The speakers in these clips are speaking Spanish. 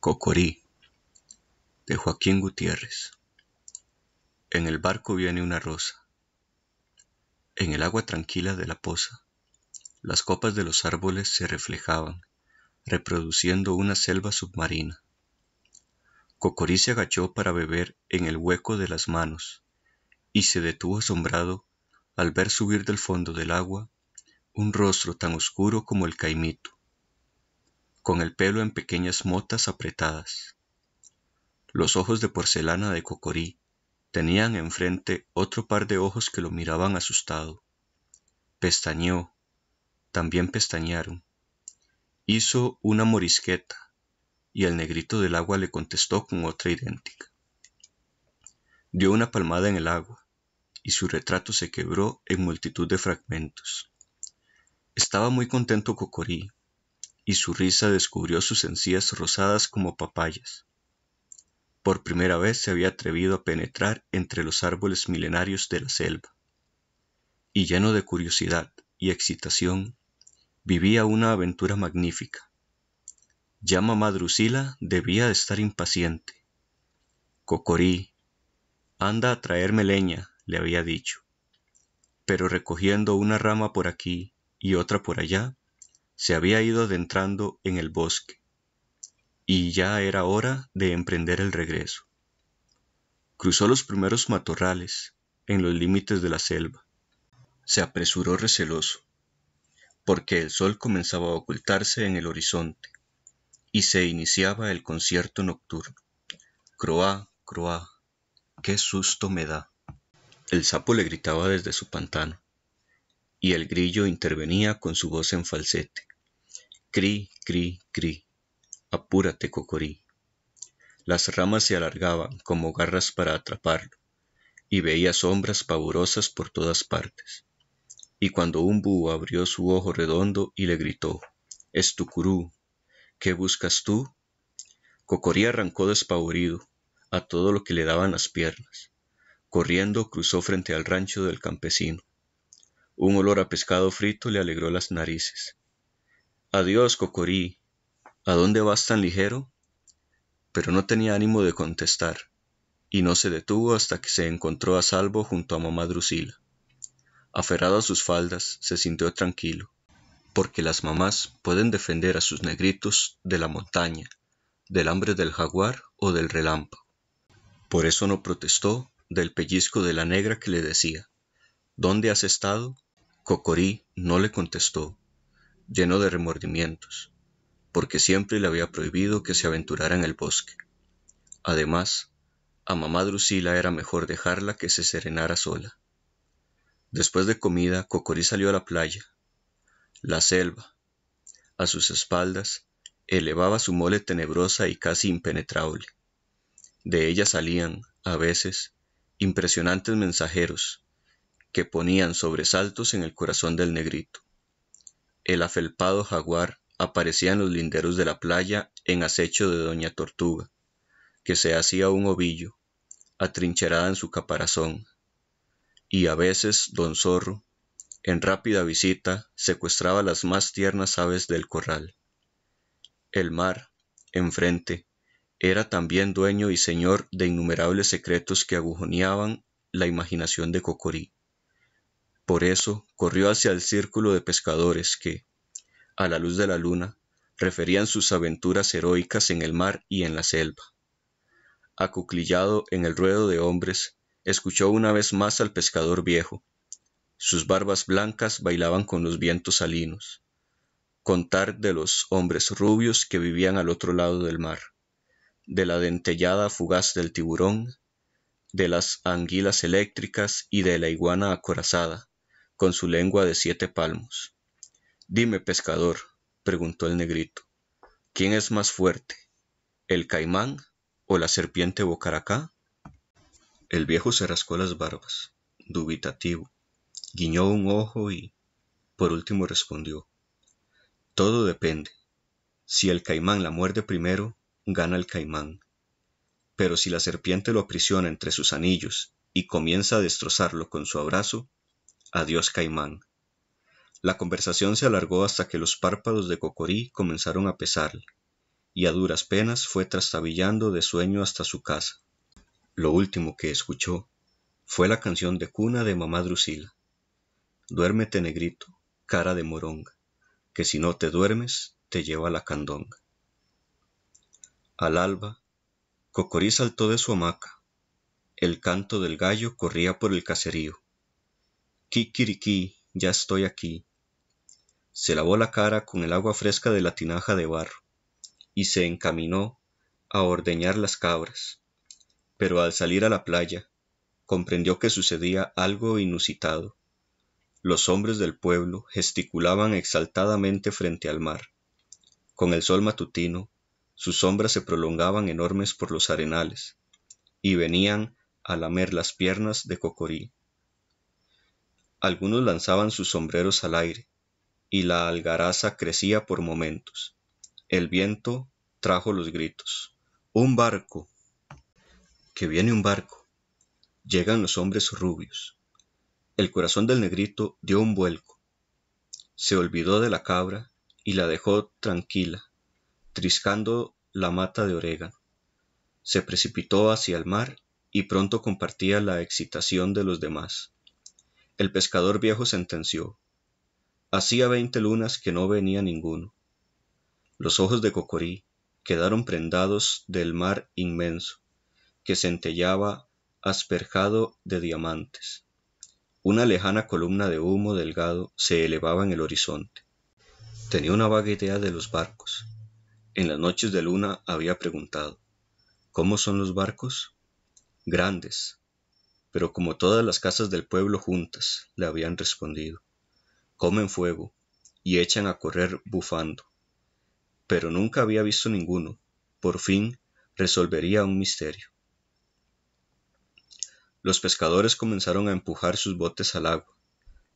Cocorí de Joaquín Gutiérrez En el barco viene una rosa. En el agua tranquila de la poza, las copas de los árboles se reflejaban, reproduciendo una selva submarina. Cocorí se agachó para beber en el hueco de las manos y se detuvo asombrado al ver subir del fondo del agua un rostro tan oscuro como el caimito, con el pelo en pequeñas motas apretadas. Los ojos de porcelana de cocorí tenían enfrente otro par de ojos que lo miraban asustado. Pestañeó, también pestañearon. Hizo una morisqueta, y el negrito del agua le contestó con otra idéntica. Dio una palmada en el agua, y su retrato se quebró en multitud de fragmentos. Estaba muy contento Cocorí, y su risa descubrió sus encías rosadas como papayas. Por primera vez se había atrevido a penetrar entre los árboles milenarios de la selva. Y lleno de curiosidad y excitación, vivía una aventura magnífica. Ya mamá Drusila debía estar impaciente. Cocorí, anda a traerme leña, le había dicho. Pero recogiendo una rama por aquí y otra por allá, se había ido adentrando en el bosque, y ya era hora de emprender el regreso. Cruzó los primeros matorrales, en los límites de la selva. Se apresuró receloso, porque el sol comenzaba a ocultarse en el horizonte, y se iniciaba el concierto nocturno. Croá, croá, qué susto me da. El sapo le gritaba desde su pantano, y el grillo intervenía con su voz en falsete. Cri, cri, cri. Apúrate, Cocorí. Las ramas se alargaban como garras para atraparlo, y veía sombras pavorosas por todas partes. Y cuando un búho abrió su ojo redondo y le gritó, —¡Es tu curú! ¿qué buscas tú? Cocorí arrancó despavorido a todo lo que le daban las piernas. Corriendo cruzó frente al rancho del campesino. Un olor a pescado frito le alegró las narices. Adiós, Cocorí. ¿A dónde vas tan ligero? Pero no tenía ánimo de contestar, y no se detuvo hasta que se encontró a salvo junto a mamá Drusila. Aferrado a sus faldas, se sintió tranquilo, porque las mamás pueden defender a sus negritos de la montaña, del hambre del jaguar o del relámpago. Por eso no protestó del pellizco de la negra que le decía, ¿Dónde has estado? Cocorí no le contestó, lleno de remordimientos, porque siempre le había prohibido que se aventurara en el bosque. Además, a mamá Drusila era mejor dejarla que se serenara sola. Después de comida, Cocorí salió a la playa. La selva, a sus espaldas, elevaba su mole tenebrosa y casi impenetrable. De ella salían, a veces, impresionantes mensajeros, que ponían sobresaltos en el corazón del negrito el afelpado jaguar aparecía en los linderos de la playa en acecho de doña Tortuga, que se hacía un ovillo, atrincherada en su caparazón, y a veces don Zorro, en rápida visita, secuestraba las más tiernas aves del corral. El mar, enfrente, era también dueño y señor de innumerables secretos que agujoneaban la imaginación de Cocorí. Por eso corrió hacia el círculo de pescadores que, a la luz de la luna, referían sus aventuras heroicas en el mar y en la selva. Acuclillado en el ruedo de hombres, escuchó una vez más al pescador viejo. Sus barbas blancas bailaban con los vientos salinos. Contar de los hombres rubios que vivían al otro lado del mar, de la dentellada fugaz del tiburón, de las anguilas eléctricas y de la iguana acorazada, con su lengua de siete palmos. Dime, pescador, preguntó el negrito, ¿quién es más fuerte, el caimán o la serpiente bocaracá? El viejo se rascó las barbas, dubitativo, guiñó un ojo y, por último, respondió, Todo depende. Si el caimán la muerde primero, gana el caimán. Pero si la serpiente lo aprisiona entre sus anillos y comienza a destrozarlo con su abrazo, Adiós Caimán. La conversación se alargó hasta que los párpados de Cocorí comenzaron a pesarle, y a duras penas fue trastabillando de sueño hasta su casa. Lo último que escuchó fue la canción de cuna de mamá Drusila. Duérmete negrito, cara de moronga, que si no te duermes te lleva la candonga. Al alba, Cocorí saltó de su hamaca. El canto del gallo corría por el caserío Kikiriki, ya estoy aquí. Se lavó la cara con el agua fresca de la tinaja de barro y se encaminó a ordeñar las cabras. Pero al salir a la playa, comprendió que sucedía algo inusitado. Los hombres del pueblo gesticulaban exaltadamente frente al mar. Con el sol matutino, sus sombras se prolongaban enormes por los arenales y venían a lamer las piernas de Cocorí algunos lanzaban sus sombreros al aire, y la algaraza crecía por momentos. El viento trajo los gritos. Un barco. Que viene un barco. Llegan los hombres rubios. El corazón del negrito dio un vuelco. Se olvidó de la cabra y la dejó tranquila, triscando la mata de orégano. Se precipitó hacia el mar y pronto compartía la excitación de los demás. El pescador viejo sentenció. Hacía veinte lunas que no venía ninguno. Los ojos de Cocorí quedaron prendados del mar inmenso, que centellaba asperjado de diamantes. Una lejana columna de humo delgado se elevaba en el horizonte. Tenía una vaga idea de los barcos. En las noches de luna había preguntado, ¿Cómo son los barcos? Grandes, pero como todas las casas del pueblo juntas le habían respondido, comen fuego y echan a correr bufando. Pero nunca había visto ninguno. Por fin resolvería un misterio. Los pescadores comenzaron a empujar sus botes al agua,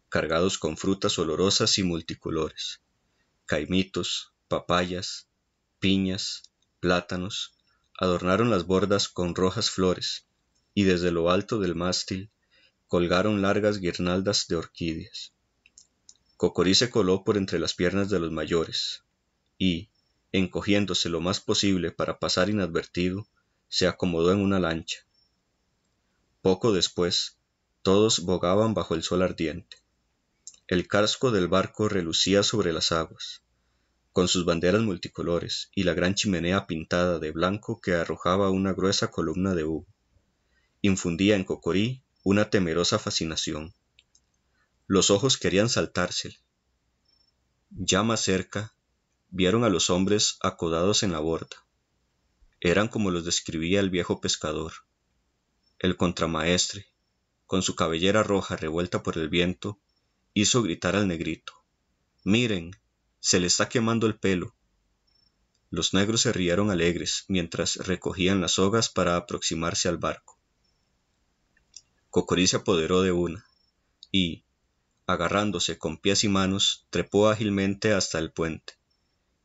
cargados con frutas olorosas y multicolores, caimitos, papayas, piñas, plátanos, adornaron las bordas con rojas flores, y desde lo alto del mástil colgaron largas guirnaldas de orquídeas. Cocorí se coló por entre las piernas de los mayores, y, encogiéndose lo más posible para pasar inadvertido, se acomodó en una lancha. Poco después, todos bogaban bajo el sol ardiente. El casco del barco relucía sobre las aguas, con sus banderas multicolores y la gran chimenea pintada de blanco que arrojaba una gruesa columna de humo infundía en Cocorí una temerosa fascinación. Los ojos querían saltársele. Ya más cerca, vieron a los hombres acodados en la borda. Eran como los describía el viejo pescador. El contramaestre, con su cabellera roja revuelta por el viento, hizo gritar al negrito. Miren, se le está quemando el pelo. Los negros se rieron alegres mientras recogían las sogas para aproximarse al barco. Cocorí se apoderó de una, y, agarrándose con pies y manos, trepó ágilmente hasta el puente,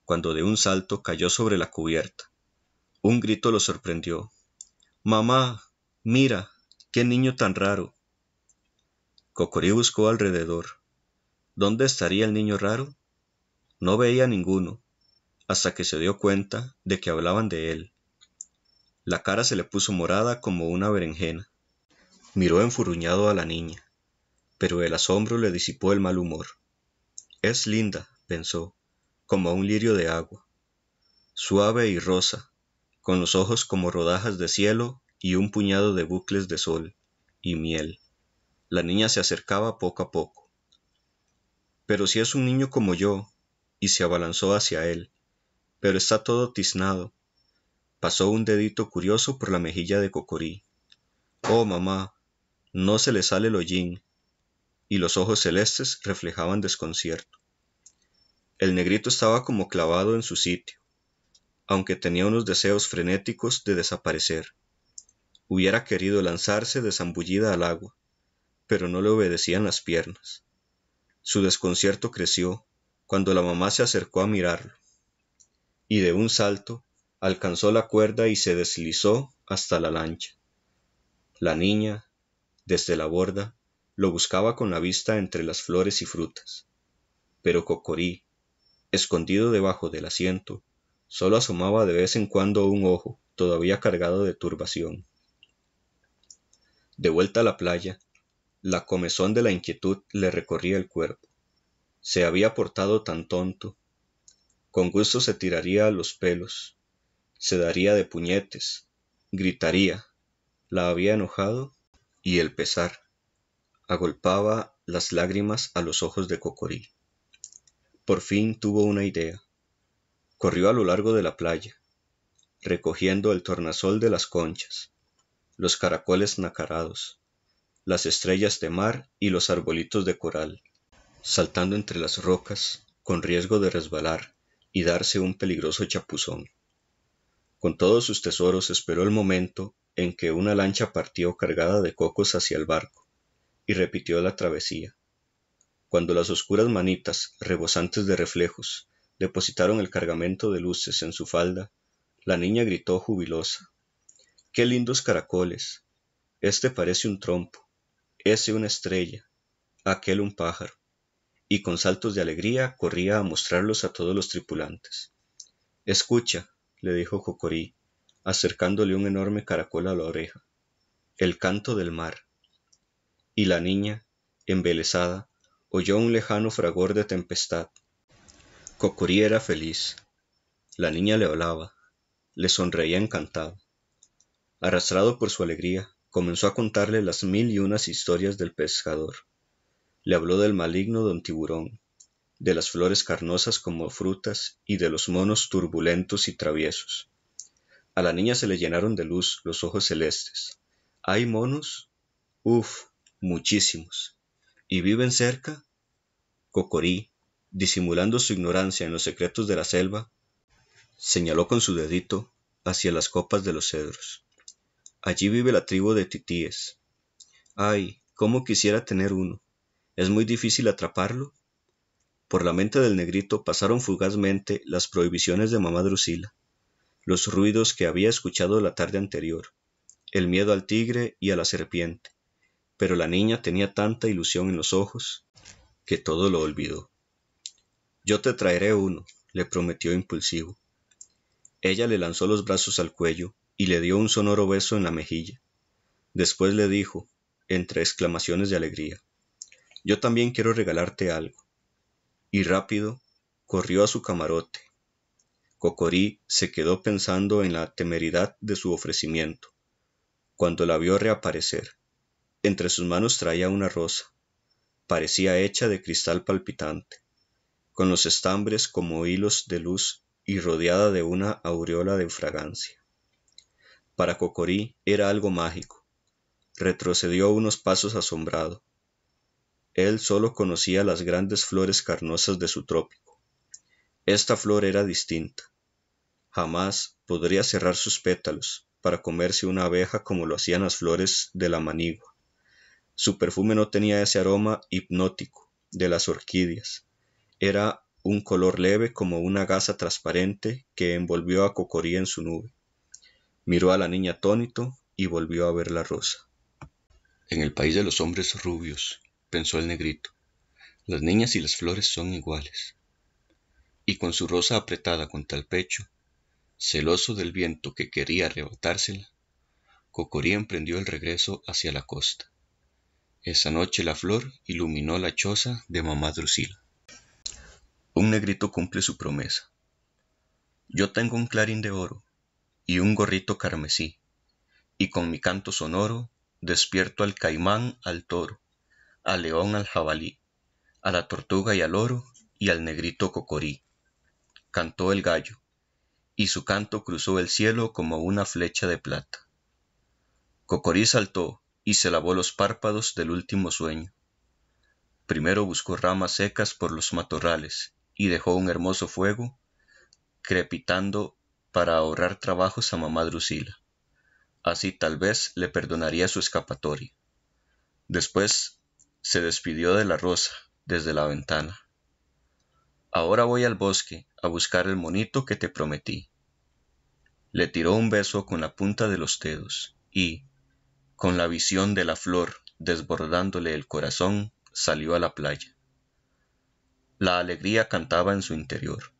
cuando de un salto cayó sobre la cubierta. Un grito lo sorprendió. Mamá, mira, qué niño tan raro. Cocorí buscó alrededor. ¿Dónde estaría el niño raro? No veía ninguno, hasta que se dio cuenta de que hablaban de él. La cara se le puso morada como una berenjena miró enfurruñado a la niña, pero el asombro le disipó el mal humor. Es linda, pensó, como un lirio de agua, suave y rosa, con los ojos como rodajas de cielo y un puñado de bucles de sol y miel. La niña se acercaba poco a poco. Pero si es un niño como yo, y se abalanzó hacia él, pero está todo tiznado. Pasó un dedito curioso por la mejilla de Cocorí. Oh, mamá, no se le sale el hollín, y los ojos celestes reflejaban desconcierto. El negrito estaba como clavado en su sitio, aunque tenía unos deseos frenéticos de desaparecer. Hubiera querido lanzarse desambullida al agua, pero no le obedecían las piernas. Su desconcierto creció cuando la mamá se acercó a mirarlo, y de un salto alcanzó la cuerda y se deslizó hasta la lancha. La niña, desde la borda, lo buscaba con la vista entre las flores y frutas. Pero Cocorí, escondido debajo del asiento, solo asomaba de vez en cuando un ojo, todavía cargado de turbación. De vuelta a la playa, la comezón de la inquietud le recorría el cuerpo. Se había portado tan tonto. Con gusto se tiraría a los pelos, se daría de puñetes, gritaría. ¿La había enojado? y el pesar. Agolpaba las lágrimas a los ojos de Cocorí. Por fin tuvo una idea. Corrió a lo largo de la playa, recogiendo el tornasol de las conchas, los caracoles nacarados, las estrellas de mar y los arbolitos de coral, saltando entre las rocas con riesgo de resbalar y darse un peligroso chapuzón. Con todos sus tesoros esperó el momento en que una lancha partió cargada de cocos hacia el barco, y repitió la travesía. Cuando las oscuras manitas, rebosantes de reflejos, depositaron el cargamento de luces en su falda, la niña gritó jubilosa. ¡Qué lindos caracoles! Este parece un trompo, ese una estrella, aquel un pájaro, y con saltos de alegría corría a mostrarlos a todos los tripulantes. Escucha, le dijo Jocorí acercándole un enorme caracol a la oreja, el canto del mar. Y la niña, embelesada, oyó un lejano fragor de tempestad. Cocurí era feliz. La niña le hablaba, le sonreía encantado. Arrastrado por su alegría, comenzó a contarle las mil y unas historias del pescador. Le habló del maligno don tiburón, de las flores carnosas como frutas y de los monos turbulentos y traviesos. A la niña se le llenaron de luz los ojos celestes. ¿Hay monos? Uf, muchísimos. ¿Y viven cerca? Cocorí, disimulando su ignorancia en los secretos de la selva, señaló con su dedito hacia las copas de los cedros. Allí vive la tribu de titíes. Ay, cómo quisiera tener uno. ¿Es muy difícil atraparlo? Por la mente del negrito pasaron fugazmente las prohibiciones de mamá Drusila los ruidos que había escuchado la tarde anterior, el miedo al tigre y a la serpiente, pero la niña tenía tanta ilusión en los ojos que todo lo olvidó. Yo te traeré uno, le prometió impulsivo. Ella le lanzó los brazos al cuello y le dio un sonoro beso en la mejilla. Después le dijo, entre exclamaciones de alegría, Yo también quiero regalarte algo. Y rápido corrió a su camarote, Cocorí se quedó pensando en la temeridad de su ofrecimiento, cuando la vio reaparecer. Entre sus manos traía una rosa. Parecía hecha de cristal palpitante, con los estambres como hilos de luz y rodeada de una aureola de fragancia. Para Cocorí era algo mágico. Retrocedió unos pasos asombrado. Él solo conocía las grandes flores carnosas de su trópico. Esta flor era distinta, jamás podría cerrar sus pétalos para comerse una abeja como lo hacían las flores de la manigua. Su perfume no tenía ese aroma hipnótico de las orquídeas. Era un color leve como una gasa transparente que envolvió a Cocoría en su nube. Miró a la niña atónito y volvió a ver la rosa. En el país de los hombres rubios, pensó el negrito, las niñas y las flores son iguales. Y con su rosa apretada contra el pecho, celoso del viento que quería arrebatársela, Cocorí emprendió el regreso hacia la costa. Esa noche la flor iluminó la choza de mamá Drusila. Un negrito cumple su promesa. Yo tengo un clarín de oro y un gorrito carmesí, y con mi canto sonoro despierto al caimán, al toro, al león, al jabalí, a la tortuga y al oro y al negrito cocorí. Cantó el gallo, y su canto cruzó el cielo como una flecha de plata. Cocorí saltó y se lavó los párpados del último sueño. Primero buscó ramas secas por los matorrales y dejó un hermoso fuego crepitando para ahorrar trabajos a mamá Drusila. Así tal vez le perdonaría su escapatoria. Después se despidió de la rosa desde la ventana. Ahora voy al bosque a buscar el monito que te prometí le tiró un beso con la punta de los dedos y, con la visión de la flor desbordándole el corazón, salió a la playa. La alegría cantaba en su interior.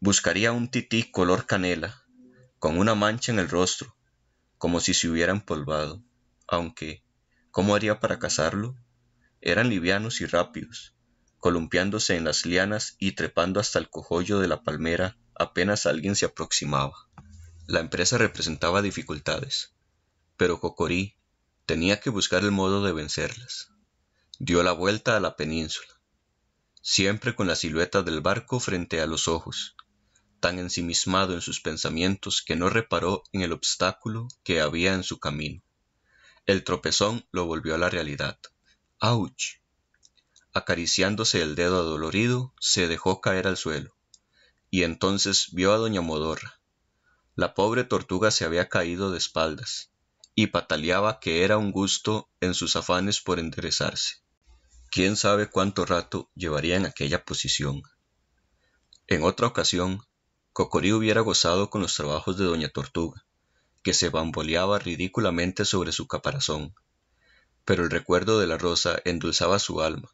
Buscaría un tití color canela, con una mancha en el rostro, como si se hubiera empolvado, aunque, ¿cómo haría para cazarlo? Eran livianos y rápidos, columpiándose en las lianas y trepando hasta el cojollo de la palmera apenas alguien se aproximaba. La empresa representaba dificultades, pero Cocorí tenía que buscar el modo de vencerlas. Dio la vuelta a la península, siempre con la silueta del barco frente a los ojos, tan ensimismado en sus pensamientos que no reparó en el obstáculo que había en su camino. El tropezón lo volvió a la realidad. ¡Auch! Acariciándose el dedo adolorido, se dejó caer al suelo, y entonces vio a doña Modorra. La pobre tortuga se había caído de espaldas, y pataleaba que era un gusto en sus afanes por enderezarse. Quién sabe cuánto rato llevaría en aquella posición. En otra ocasión, Cocorí hubiera gozado con los trabajos de doña Tortuga, que se bamboleaba ridículamente sobre su caparazón, pero el recuerdo de la rosa endulzaba su alma,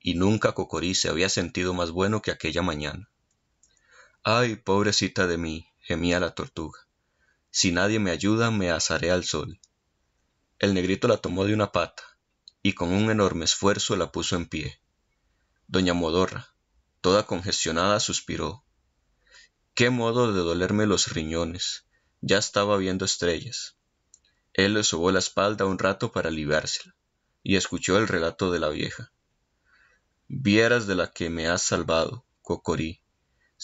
y nunca Cocorí se había sentido más bueno que aquella mañana ay pobrecita de mí gemía la tortuga si nadie me ayuda me asaré al sol el negrito la tomó de una pata y con un enorme esfuerzo la puso en pie doña modorra toda congestionada suspiró qué modo de dolerme los riñones ya estaba viendo estrellas él le sobó la espalda un rato para aliviársela y escuchó el relato de la vieja vieras de la que me has salvado cocorí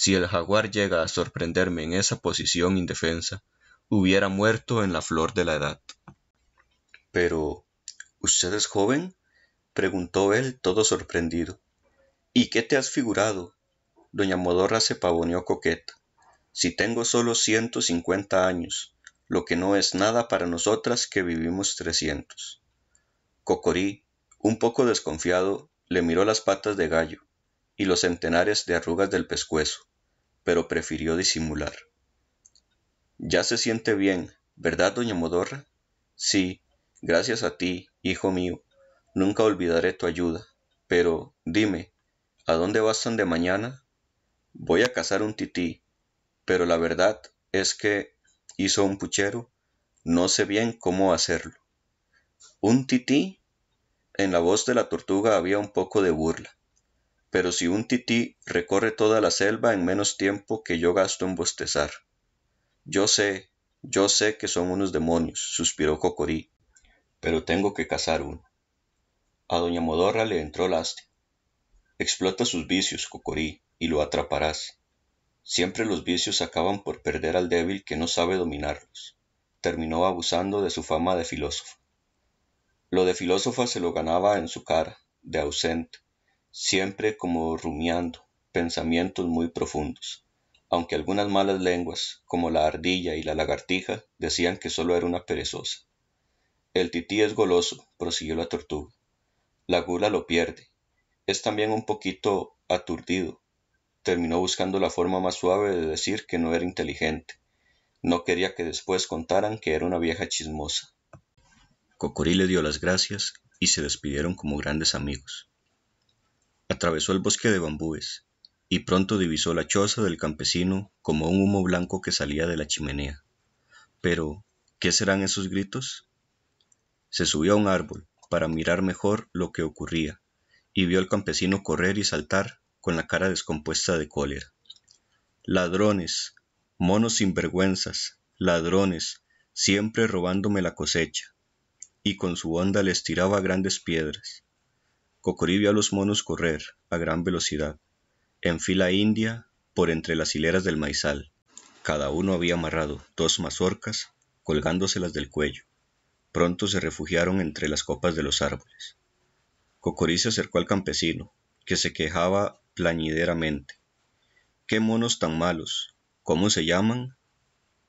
si el jaguar llega a sorprenderme en esa posición indefensa, hubiera muerto en la flor de la edad. Pero. ¿Usted es joven? preguntó él todo sorprendido. ¿Y qué te has figurado? Doña Modorra se pavoneó coqueta. Si tengo solo ciento cincuenta años, lo que no es nada para nosotras que vivimos trescientos. Cocorí, un poco desconfiado, le miró las patas de gallo y los centenares de arrugas del pescuezo pero prefirió disimular. Ya se siente bien, ¿verdad, doña Modorra? Sí, gracias a ti, hijo mío. Nunca olvidaré tu ayuda. Pero dime, ¿a dónde vas tan de mañana? Voy a cazar un tití, pero la verdad es que hizo un puchero, no sé bien cómo hacerlo. ¿Un tití? En la voz de la tortuga había un poco de burla pero si un tití recorre toda la selva en menos tiempo que yo gasto en bostezar. Yo sé, yo sé que son unos demonios, suspiró Cocorí, pero tengo que cazar uno. A doña Modorra le entró lástima. Explota sus vicios, Cocorí, y lo atraparás. Siempre los vicios acaban por perder al débil que no sabe dominarlos. Terminó abusando de su fama de filósofo. Lo de filósofa se lo ganaba en su cara, de ausente, siempre como rumiando pensamientos muy profundos, aunque algunas malas lenguas, como la ardilla y la lagartija, decían que solo era una perezosa. El tití es goloso, prosiguió la tortuga. La gula lo pierde. Es también un poquito aturdido. Terminó buscando la forma más suave de decir que no era inteligente. No quería que después contaran que era una vieja chismosa. Cocorí le dio las gracias y se despidieron como grandes amigos atravesó el bosque de bambúes, y pronto divisó la choza del campesino como un humo blanco que salía de la chimenea. Pero, ¿qué serán esos gritos? Se subió a un árbol para mirar mejor lo que ocurría, y vio al campesino correr y saltar con la cara descompuesta de cólera. Ladrones, monos sinvergüenzas, ladrones, siempre robándome la cosecha. Y con su onda les tiraba grandes piedras. Cocorí vio a los monos correr, a gran velocidad, en fila india, por entre las hileras del maizal. Cada uno había amarrado dos mazorcas, colgándoselas del cuello. Pronto se refugiaron entre las copas de los árboles. Cocorí se acercó al campesino, que se quejaba plañideramente. ¡Qué monos tan malos! ¿Cómo se llaman?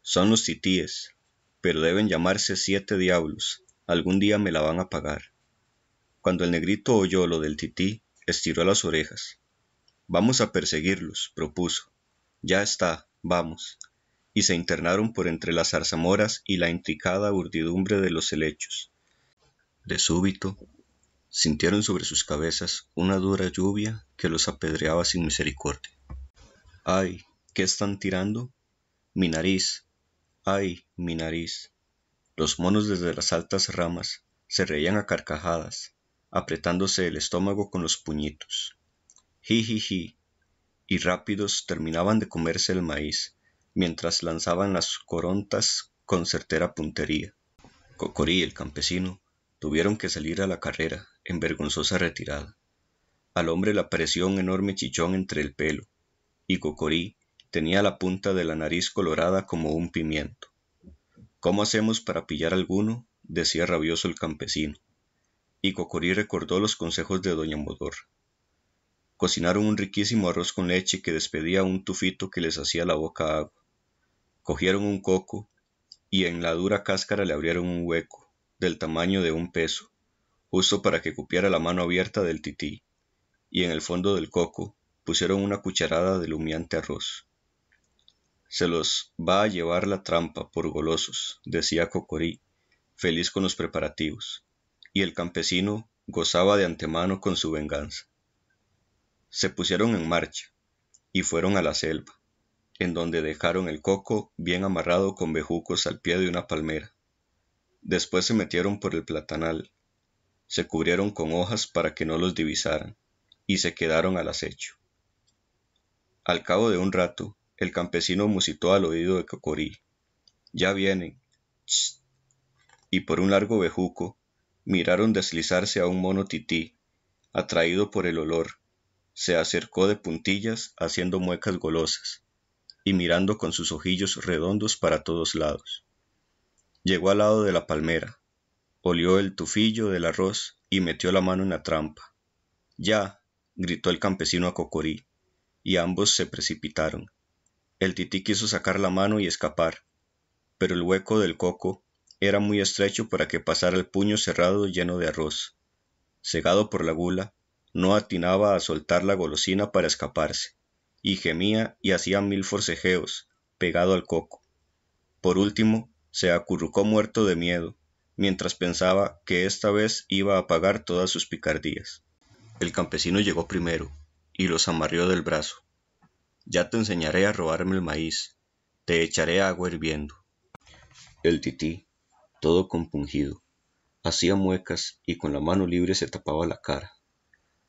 Son los titíes, pero deben llamarse siete diablos. Algún día me la van a pagar. Cuando el negrito oyó lo del tití, estiró las orejas. Vamos a perseguirlos, propuso. Ya está, vamos. Y se internaron por entre las zarzamoras y la intricada urdidumbre de los helechos. De súbito, sintieron sobre sus cabezas una dura lluvia que los apedreaba sin misericordia. ¡Ay! ¿Qué están tirando? Mi nariz. ¡Ay! Mi nariz. Los monos desde las altas ramas se reían a carcajadas, apretándose el estómago con los puñitos. ji, Y rápidos terminaban de comerse el maíz, mientras lanzaban las corontas con certera puntería. Cocorí y el campesino tuvieron que salir a la carrera, en vergonzosa retirada. Al hombre le apareció un enorme chichón entre el pelo, y Cocorí tenía la punta de la nariz colorada como un pimiento. ¿Cómo hacemos para pillar alguno? decía rabioso el campesino y Cocorí recordó los consejos de doña Modor. Cocinaron un riquísimo arroz con leche que despedía un tufito que les hacía la boca agua. Cogieron un coco y en la dura cáscara le abrieron un hueco, del tamaño de un peso, justo para que cupiera la mano abierta del tití, y en el fondo del coco pusieron una cucharada de lumiante arroz. Se los va a llevar la trampa por golosos, decía Cocorí, feliz con los preparativos y el campesino gozaba de antemano con su venganza. Se pusieron en marcha y fueron a la selva, en donde dejaron el coco bien amarrado con bejucos al pie de una palmera. Después se metieron por el platanal, se cubrieron con hojas para que no los divisaran, y se quedaron al acecho. Al cabo de un rato, el campesino musitó al oído de Cocorí. Ya vienen. y por un largo bejuco miraron deslizarse a un mono tití, atraído por el olor. Se acercó de puntillas, haciendo muecas golosas, y mirando con sus ojillos redondos para todos lados. Llegó al lado de la palmera, olió el tufillo del arroz y metió la mano en la trampa. Ya, gritó el campesino a Cocorí, y ambos se precipitaron. El tití quiso sacar la mano y escapar, pero el hueco del coco era muy estrecho para que pasara el puño cerrado lleno de arroz. Cegado por la gula, no atinaba a soltar la golosina para escaparse, y gemía y hacía mil forcejeos, pegado al coco. Por último, se acurrucó muerto de miedo, mientras pensaba que esta vez iba a pagar todas sus picardías. El campesino llegó primero, y los amarrió del brazo. Ya te enseñaré a robarme el maíz, te echaré agua hirviendo. El tití, todo compungido. Hacía muecas y con la mano libre se tapaba la cara,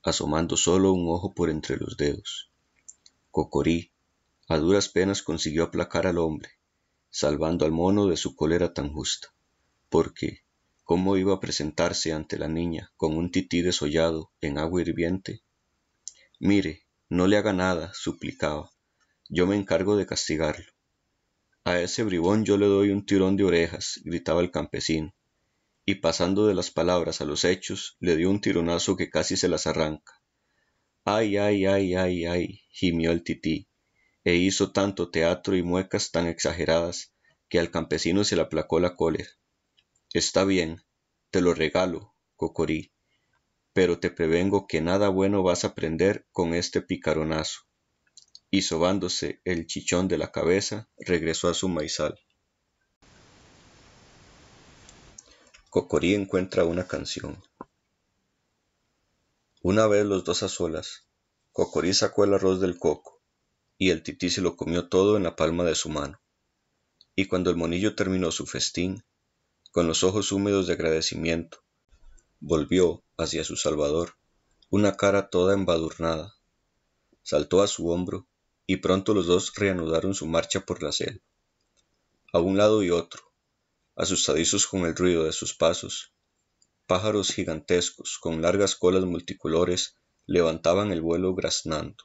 asomando solo un ojo por entre los dedos. Cocorí, a duras penas consiguió aplacar al hombre, salvando al mono de su cólera tan justa, porque ¿cómo iba a presentarse ante la niña con un tití desollado en agua hirviente? Mire, no le haga nada, suplicaba, yo me encargo de castigarlo. A ese bribón yo le doy un tirón de orejas, gritaba el campesino, y pasando de las palabras a los hechos, le dio un tironazo que casi se las arranca. Ay, ay, ay, ay, ay, gimió el tití, e hizo tanto teatro y muecas tan exageradas que al campesino se le aplacó la cólera. Está bien, te lo regalo, cocorí, pero te prevengo que nada bueno vas a aprender con este picaronazo y sobándose el chichón de la cabeza, regresó a su maizal. Cocorí encuentra una canción. Una vez los dos a solas, Cocorí sacó el arroz del coco, y el tití se lo comió todo en la palma de su mano. Y cuando el monillo terminó su festín, con los ojos húmedos de agradecimiento, volvió hacia su salvador, una cara toda embadurnada, saltó a su hombro y pronto los dos reanudaron su marcha por la selva, a un lado y otro, asustadizos con el ruido de sus pasos. Pájaros gigantescos con largas colas multicolores levantaban el vuelo graznando.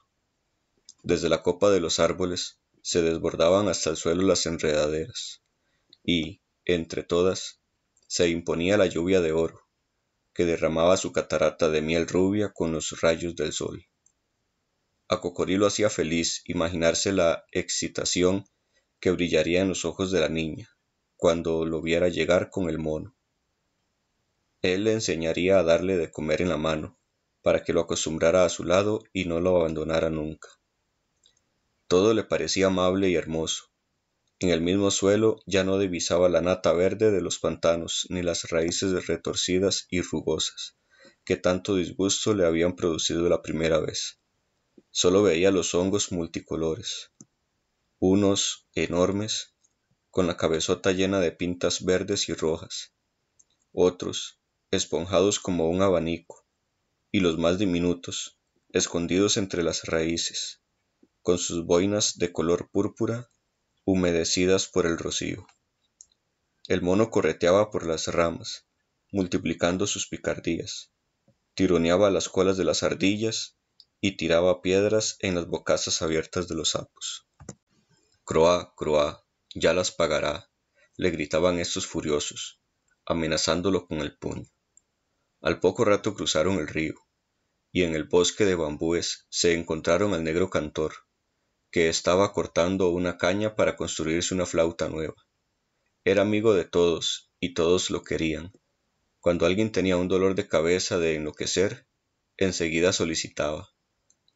Desde la copa de los árboles se desbordaban hasta el suelo las enredaderas, y, entre todas, se imponía la lluvia de oro, que derramaba su catarata de miel rubia con los rayos del sol. A Cocorí hacía feliz imaginarse la excitación que brillaría en los ojos de la niña cuando lo viera llegar con el mono. Él le enseñaría a darle de comer en la mano, para que lo acostumbrara a su lado y no lo abandonara nunca. Todo le parecía amable y hermoso. En el mismo suelo ya no divisaba la nata verde de los pantanos ni las raíces retorcidas y rugosas que tanto disgusto le habían producido la primera vez solo veía los hongos multicolores, unos enormes, con la cabezota llena de pintas verdes y rojas, otros, esponjados como un abanico, y los más diminutos, escondidos entre las raíces, con sus boinas de color púrpura, humedecidas por el rocío. El mono correteaba por las ramas, multiplicando sus picardías, tironeaba las colas de las ardillas y tiraba piedras en las bocazas abiertas de los sapos. Croa, croa, ya las pagará, le gritaban estos furiosos, amenazándolo con el puño. Al poco rato cruzaron el río, y en el bosque de bambúes se encontraron al negro cantor, que estaba cortando una caña para construirse una flauta nueva. Era amigo de todos, y todos lo querían. Cuando alguien tenía un dolor de cabeza de enloquecer, enseguida solicitaba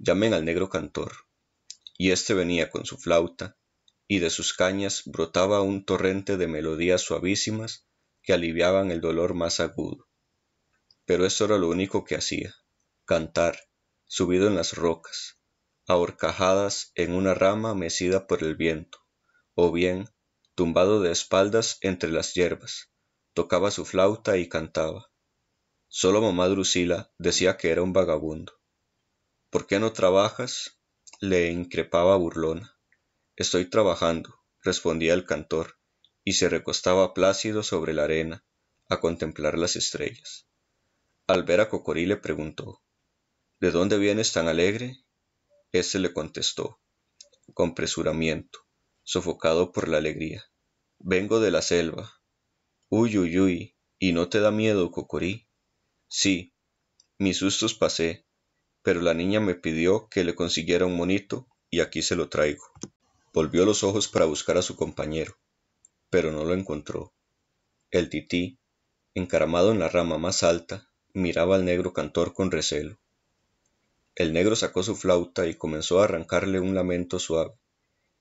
llamen al negro cantor. Y éste venía con su flauta, y de sus cañas brotaba un torrente de melodías suavísimas que aliviaban el dolor más agudo. Pero eso era lo único que hacía, cantar, subido en las rocas, ahorcajadas en una rama mecida por el viento, o bien, tumbado de espaldas entre las hierbas, tocaba su flauta y cantaba. Solo mamá Drusila decía que era un vagabundo. ¿Por qué no trabajas? le increpaba burlona. Estoy trabajando, respondía el cantor, y se recostaba plácido sobre la arena, a contemplar las estrellas. Al ver a Cocorí le preguntó ¿De dónde vienes tan alegre? —ese le contestó, con presuramiento, sofocado por la alegría. Vengo de la selva. Uy, uy, uy, ¿y no te da miedo, Cocorí? Sí, mis sustos pasé, pero la niña me pidió que le consiguiera un monito, y aquí se lo traigo. Volvió los ojos para buscar a su compañero, pero no lo encontró. El tití, encaramado en la rama más alta, miraba al negro cantor con recelo. El negro sacó su flauta y comenzó a arrancarle un lamento suave,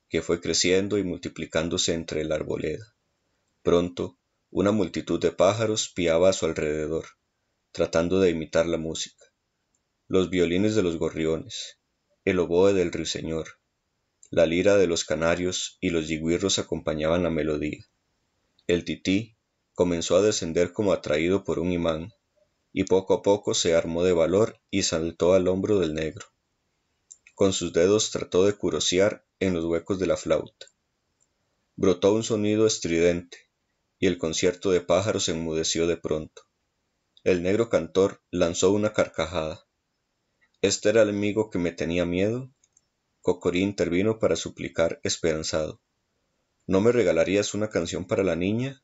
que fue creciendo y multiplicándose entre la arboleda. Pronto, una multitud de pájaros piaba a su alrededor, tratando de imitar la música los violines de los gorriones, el oboe del ruiseñor, la lira de los canarios y los yigüirros acompañaban la melodía. El tití comenzó a descender como atraído por un imán, y poco a poco se armó de valor y saltó al hombro del negro. Con sus dedos trató de curosear en los huecos de la flauta. Brotó un sonido estridente, y el concierto de pájaros enmudeció de pronto. El negro cantor lanzó una carcajada, este era el enemigo que me tenía miedo cocorí intervino para suplicar esperanzado no me regalarías una canción para la niña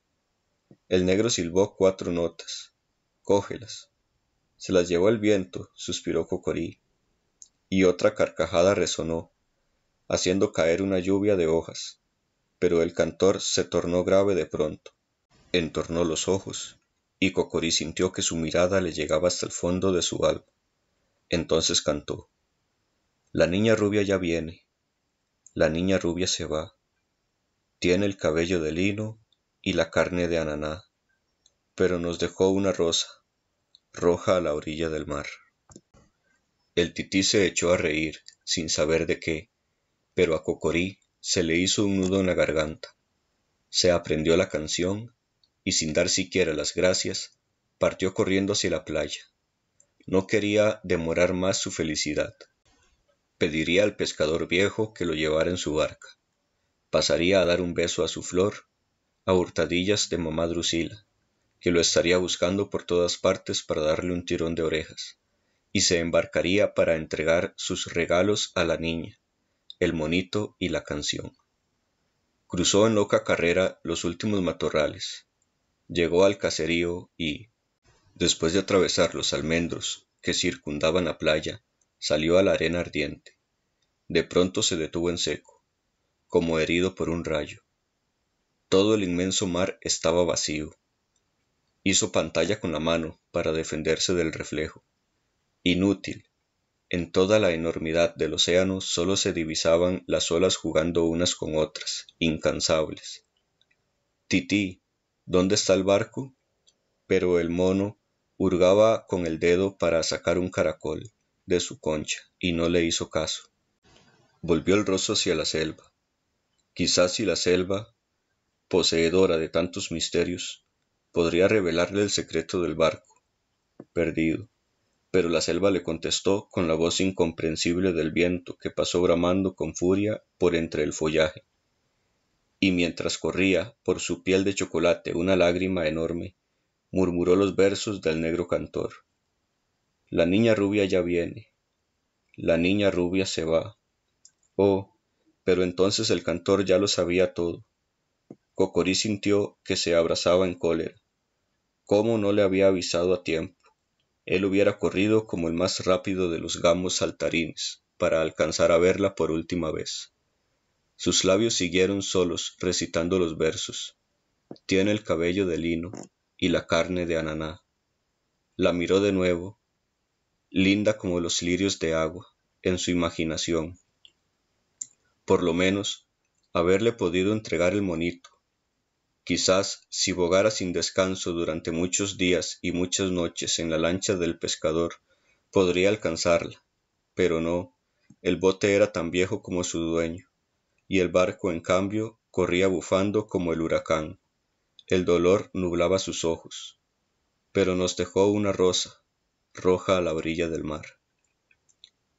el negro silbó cuatro notas cógelas se las llevó el viento suspiró cocorí y otra carcajada resonó haciendo caer una lluvia de hojas pero el cantor se tornó grave de pronto entornó los ojos y cocorí sintió que su mirada le llegaba hasta el fondo de su alma entonces cantó, La niña rubia ya viene, la niña rubia se va, tiene el cabello de lino y la carne de ananá, pero nos dejó una rosa, roja a la orilla del mar. El tití se echó a reír, sin saber de qué, pero a Cocorí se le hizo un nudo en la garganta. Se aprendió la canción y sin dar siquiera las gracias, partió corriendo hacia la playa. No quería demorar más su felicidad. Pediría al pescador viejo que lo llevara en su barca. Pasaría a dar un beso a su flor, a hurtadillas de mamá Drusila, que lo estaría buscando por todas partes para darle un tirón de orejas, y se embarcaría para entregar sus regalos a la niña, el monito y la canción. Cruzó en loca carrera los últimos matorrales, llegó al caserío y, Después de atravesar los almendros que circundaban la playa, salió a la arena ardiente. De pronto se detuvo en seco, como herido por un rayo. Todo el inmenso mar estaba vacío. Hizo pantalla con la mano para defenderse del reflejo. Inútil. En toda la enormidad del océano solo se divisaban las olas jugando unas con otras, incansables. Tití, ¿dónde está el barco? Pero el mono Hurgaba con el dedo para sacar un caracol de su concha, y no le hizo caso. Volvió el rostro hacia la selva. Quizás si la selva, poseedora de tantos misterios, podría revelarle el secreto del barco, perdido. Pero la selva le contestó con la voz incomprensible del viento que pasó bramando con furia por entre el follaje. Y mientras corría por su piel de chocolate una lágrima enorme, murmuró los versos del negro cantor. La niña rubia ya viene, la niña rubia se va. Oh, pero entonces el cantor ya lo sabía todo. Cocorí sintió que se abrazaba en cólera. ¿Cómo no le había avisado a tiempo? Él hubiera corrido como el más rápido de los gamos saltarines para alcanzar a verla por última vez. Sus labios siguieron solos recitando los versos. Tiene el cabello de lino, y la carne de ananá. La miró de nuevo, linda como los lirios de agua, en su imaginación. Por lo menos, haberle podido entregar el monito. Quizás si bogara sin descanso durante muchos días y muchas noches en la lancha del pescador, podría alcanzarla. Pero no, el bote era tan viejo como su dueño, y el barco, en cambio, corría bufando como el huracán el dolor nublaba sus ojos, pero nos dejó una rosa, roja a la orilla del mar.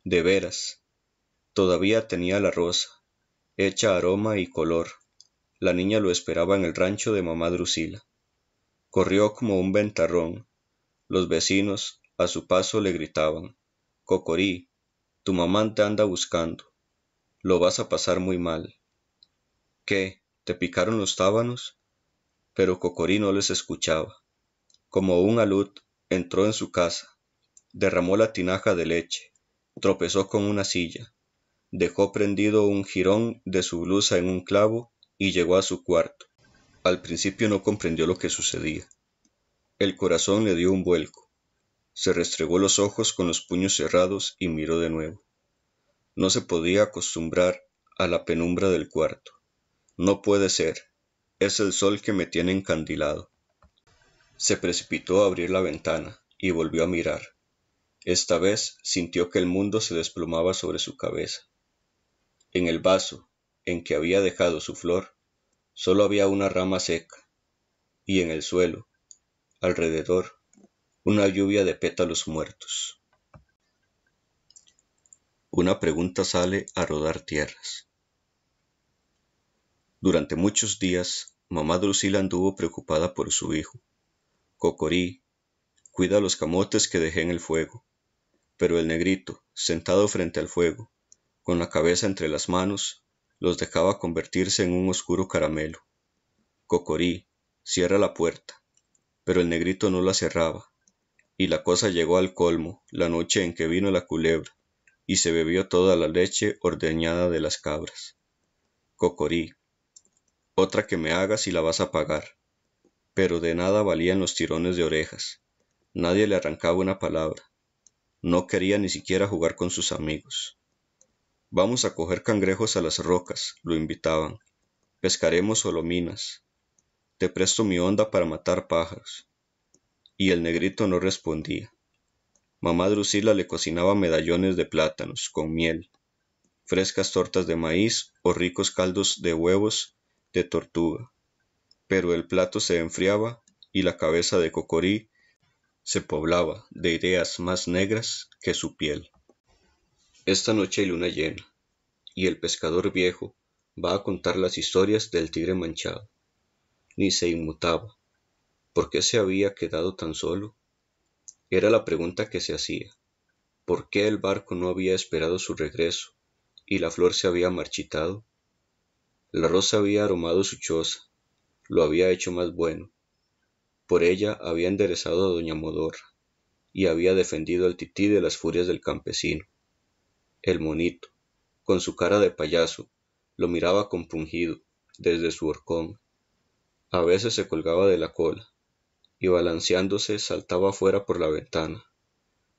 De veras, todavía tenía la rosa, hecha aroma y color. La niña lo esperaba en el rancho de mamá Drusila. Corrió como un ventarrón. Los vecinos a su paso le gritaban, Cocorí, tu mamá te anda buscando. Lo vas a pasar muy mal. ¿Qué? ¿Te picaron los tábanos? pero Cocorí no les escuchaba. Como un alud, entró en su casa, derramó la tinaja de leche, tropezó con una silla, dejó prendido un jirón de su blusa en un clavo y llegó a su cuarto. Al principio no comprendió lo que sucedía. El corazón le dio un vuelco. Se restregó los ojos con los puños cerrados y miró de nuevo. No se podía acostumbrar a la penumbra del cuarto. No puede ser, es el sol que me tiene encandilado. Se precipitó a abrir la ventana y volvió a mirar. Esta vez sintió que el mundo se desplomaba sobre su cabeza. En el vaso en que había dejado su flor, solo había una rama seca, y en el suelo, alrededor, una lluvia de pétalos muertos. Una pregunta sale a rodar tierras. Durante muchos días, mamá Drusila anduvo preocupada por su hijo. Cocorí, cuida los camotes que dejé en el fuego. Pero el negrito, sentado frente al fuego, con la cabeza entre las manos, los dejaba convertirse en un oscuro caramelo. Cocorí, cierra la puerta. Pero el negrito no la cerraba, y la cosa llegó al colmo la noche en que vino la culebra, y se bebió toda la leche ordeñada de las cabras. Cocorí, otra que me hagas y la vas a pagar. Pero de nada valían los tirones de orejas. Nadie le arrancaba una palabra. No quería ni siquiera jugar con sus amigos. Vamos a coger cangrejos a las rocas, lo invitaban. Pescaremos solominas. Te presto mi onda para matar pájaros. Y el negrito no respondía. Mamá Drusila le cocinaba medallones de plátanos con miel, frescas tortas de maíz o ricos caldos de huevos de tortuga. Pero el plato se enfriaba y la cabeza de Cocorí se poblaba de ideas más negras que su piel. Esta noche hay luna llena, y el pescador viejo va a contar las historias del tigre manchado. Ni se inmutaba. ¿Por qué se había quedado tan solo? Era la pregunta que se hacía. ¿Por qué el barco no había esperado su regreso y la flor se había marchitado? la rosa había aromado su choza lo había hecho más bueno por ella había enderezado a doña modorra y había defendido al tití de las furias del campesino el monito con su cara de payaso lo miraba compungido desde su horcón a veces se colgaba de la cola y balanceándose saltaba afuera por la ventana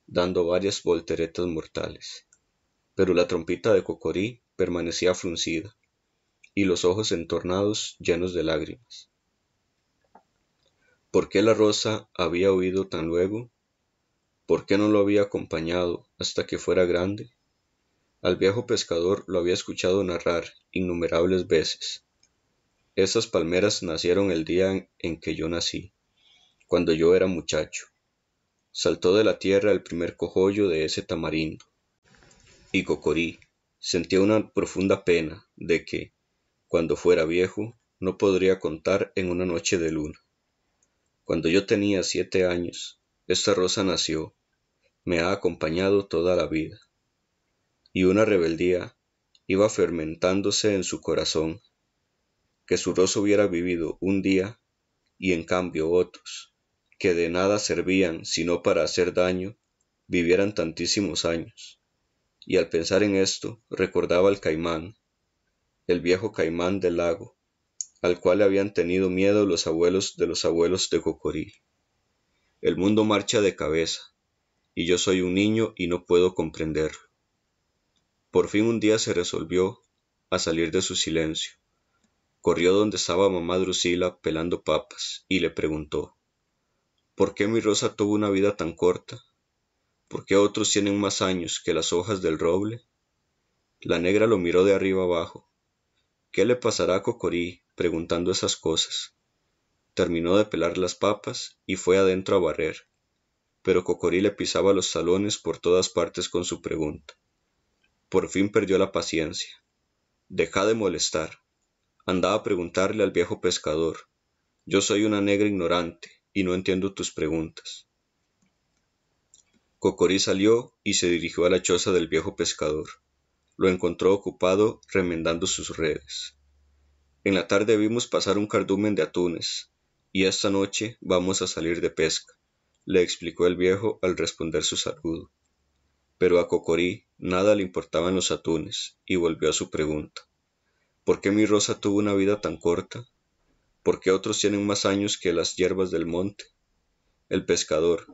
dando varias volteretas mortales pero la trompita de cocorí permanecía fruncida y los ojos entornados llenos de lágrimas. ¿Por qué la rosa había huido tan luego? ¿Por qué no lo había acompañado hasta que fuera grande? Al viejo pescador lo había escuchado narrar innumerables veces. Esas palmeras nacieron el día en que yo nací, cuando yo era muchacho. Saltó de la tierra el primer cojollo de ese tamarindo. Y Cocorí sentía una profunda pena de que, cuando fuera viejo, no podría contar en una noche de luna. Cuando yo tenía siete años, esta rosa nació, me ha acompañado toda la vida. Y una rebeldía iba fermentándose en su corazón, que su rosa hubiera vivido un día y en cambio otros, que de nada servían sino para hacer daño, vivieran tantísimos años. Y al pensar en esto, recordaba al caimán, el viejo caimán del lago, al cual habían tenido miedo los abuelos de los abuelos de Cocorí. El mundo marcha de cabeza, y yo soy un niño y no puedo comprenderlo. Por fin un día se resolvió a salir de su silencio. Corrió donde estaba mamá Drusila pelando papas y le preguntó, ¿Por qué mi rosa tuvo una vida tan corta? ¿Por qué otros tienen más años que las hojas del roble? La negra lo miró de arriba abajo, ¿Qué le pasará a Cocorí preguntando esas cosas? Terminó de pelar las papas y fue adentro a barrer, pero Cocorí le pisaba los salones por todas partes con su pregunta. Por fin perdió la paciencia. Deja de molestar. Andaba a preguntarle al viejo pescador. Yo soy una negra ignorante y no entiendo tus preguntas. Cocorí salió y se dirigió a la choza del viejo pescador lo encontró ocupado remendando sus redes. En la tarde vimos pasar un cardumen de atunes, y esta noche vamos a salir de pesca, le explicó el viejo al responder su saludo. Pero a Cocorí nada le importaban los atunes, y volvió a su pregunta. ¿Por qué mi rosa tuvo una vida tan corta? ¿Por qué otros tienen más años que las hierbas del monte? El pescador,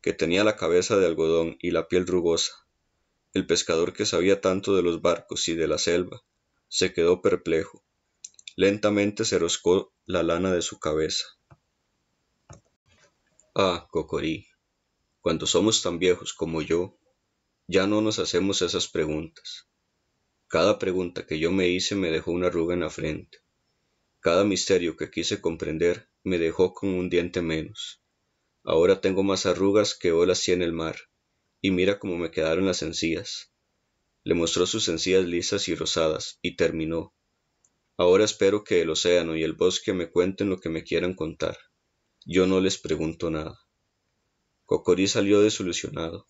que tenía la cabeza de algodón y la piel rugosa, el pescador que sabía tanto de los barcos y de la selva se quedó perplejo. Lentamente se roscó la lana de su cabeza. Ah, Cocorí, cuando somos tan viejos como yo, ya no nos hacemos esas preguntas. Cada pregunta que yo me hice me dejó una arruga en la frente. Cada misterio que quise comprender me dejó con un diente menos. Ahora tengo más arrugas que olas en el mar y mira cómo me quedaron las encías. Le mostró sus encías lisas y rosadas, y terminó. Ahora espero que el océano y el bosque me cuenten lo que me quieran contar. Yo no les pregunto nada. Cocorí salió desilusionado,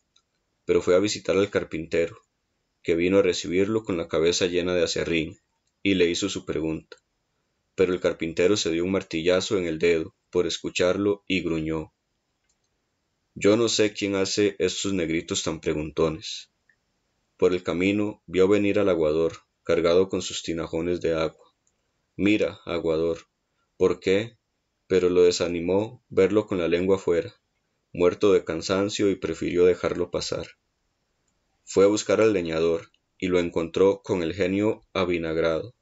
pero fue a visitar al carpintero, que vino a recibirlo con la cabeza llena de acerrín, y le hizo su pregunta. Pero el carpintero se dio un martillazo en el dedo por escucharlo y gruñó. Yo no sé quién hace estos negritos tan preguntones. Por el camino vio venir al aguador, cargado con sus tinajones de agua. Mira, aguador. ¿Por qué? Pero lo desanimó verlo con la lengua fuera, muerto de cansancio y prefirió dejarlo pasar. Fue a buscar al leñador, y lo encontró con el genio avinagrado.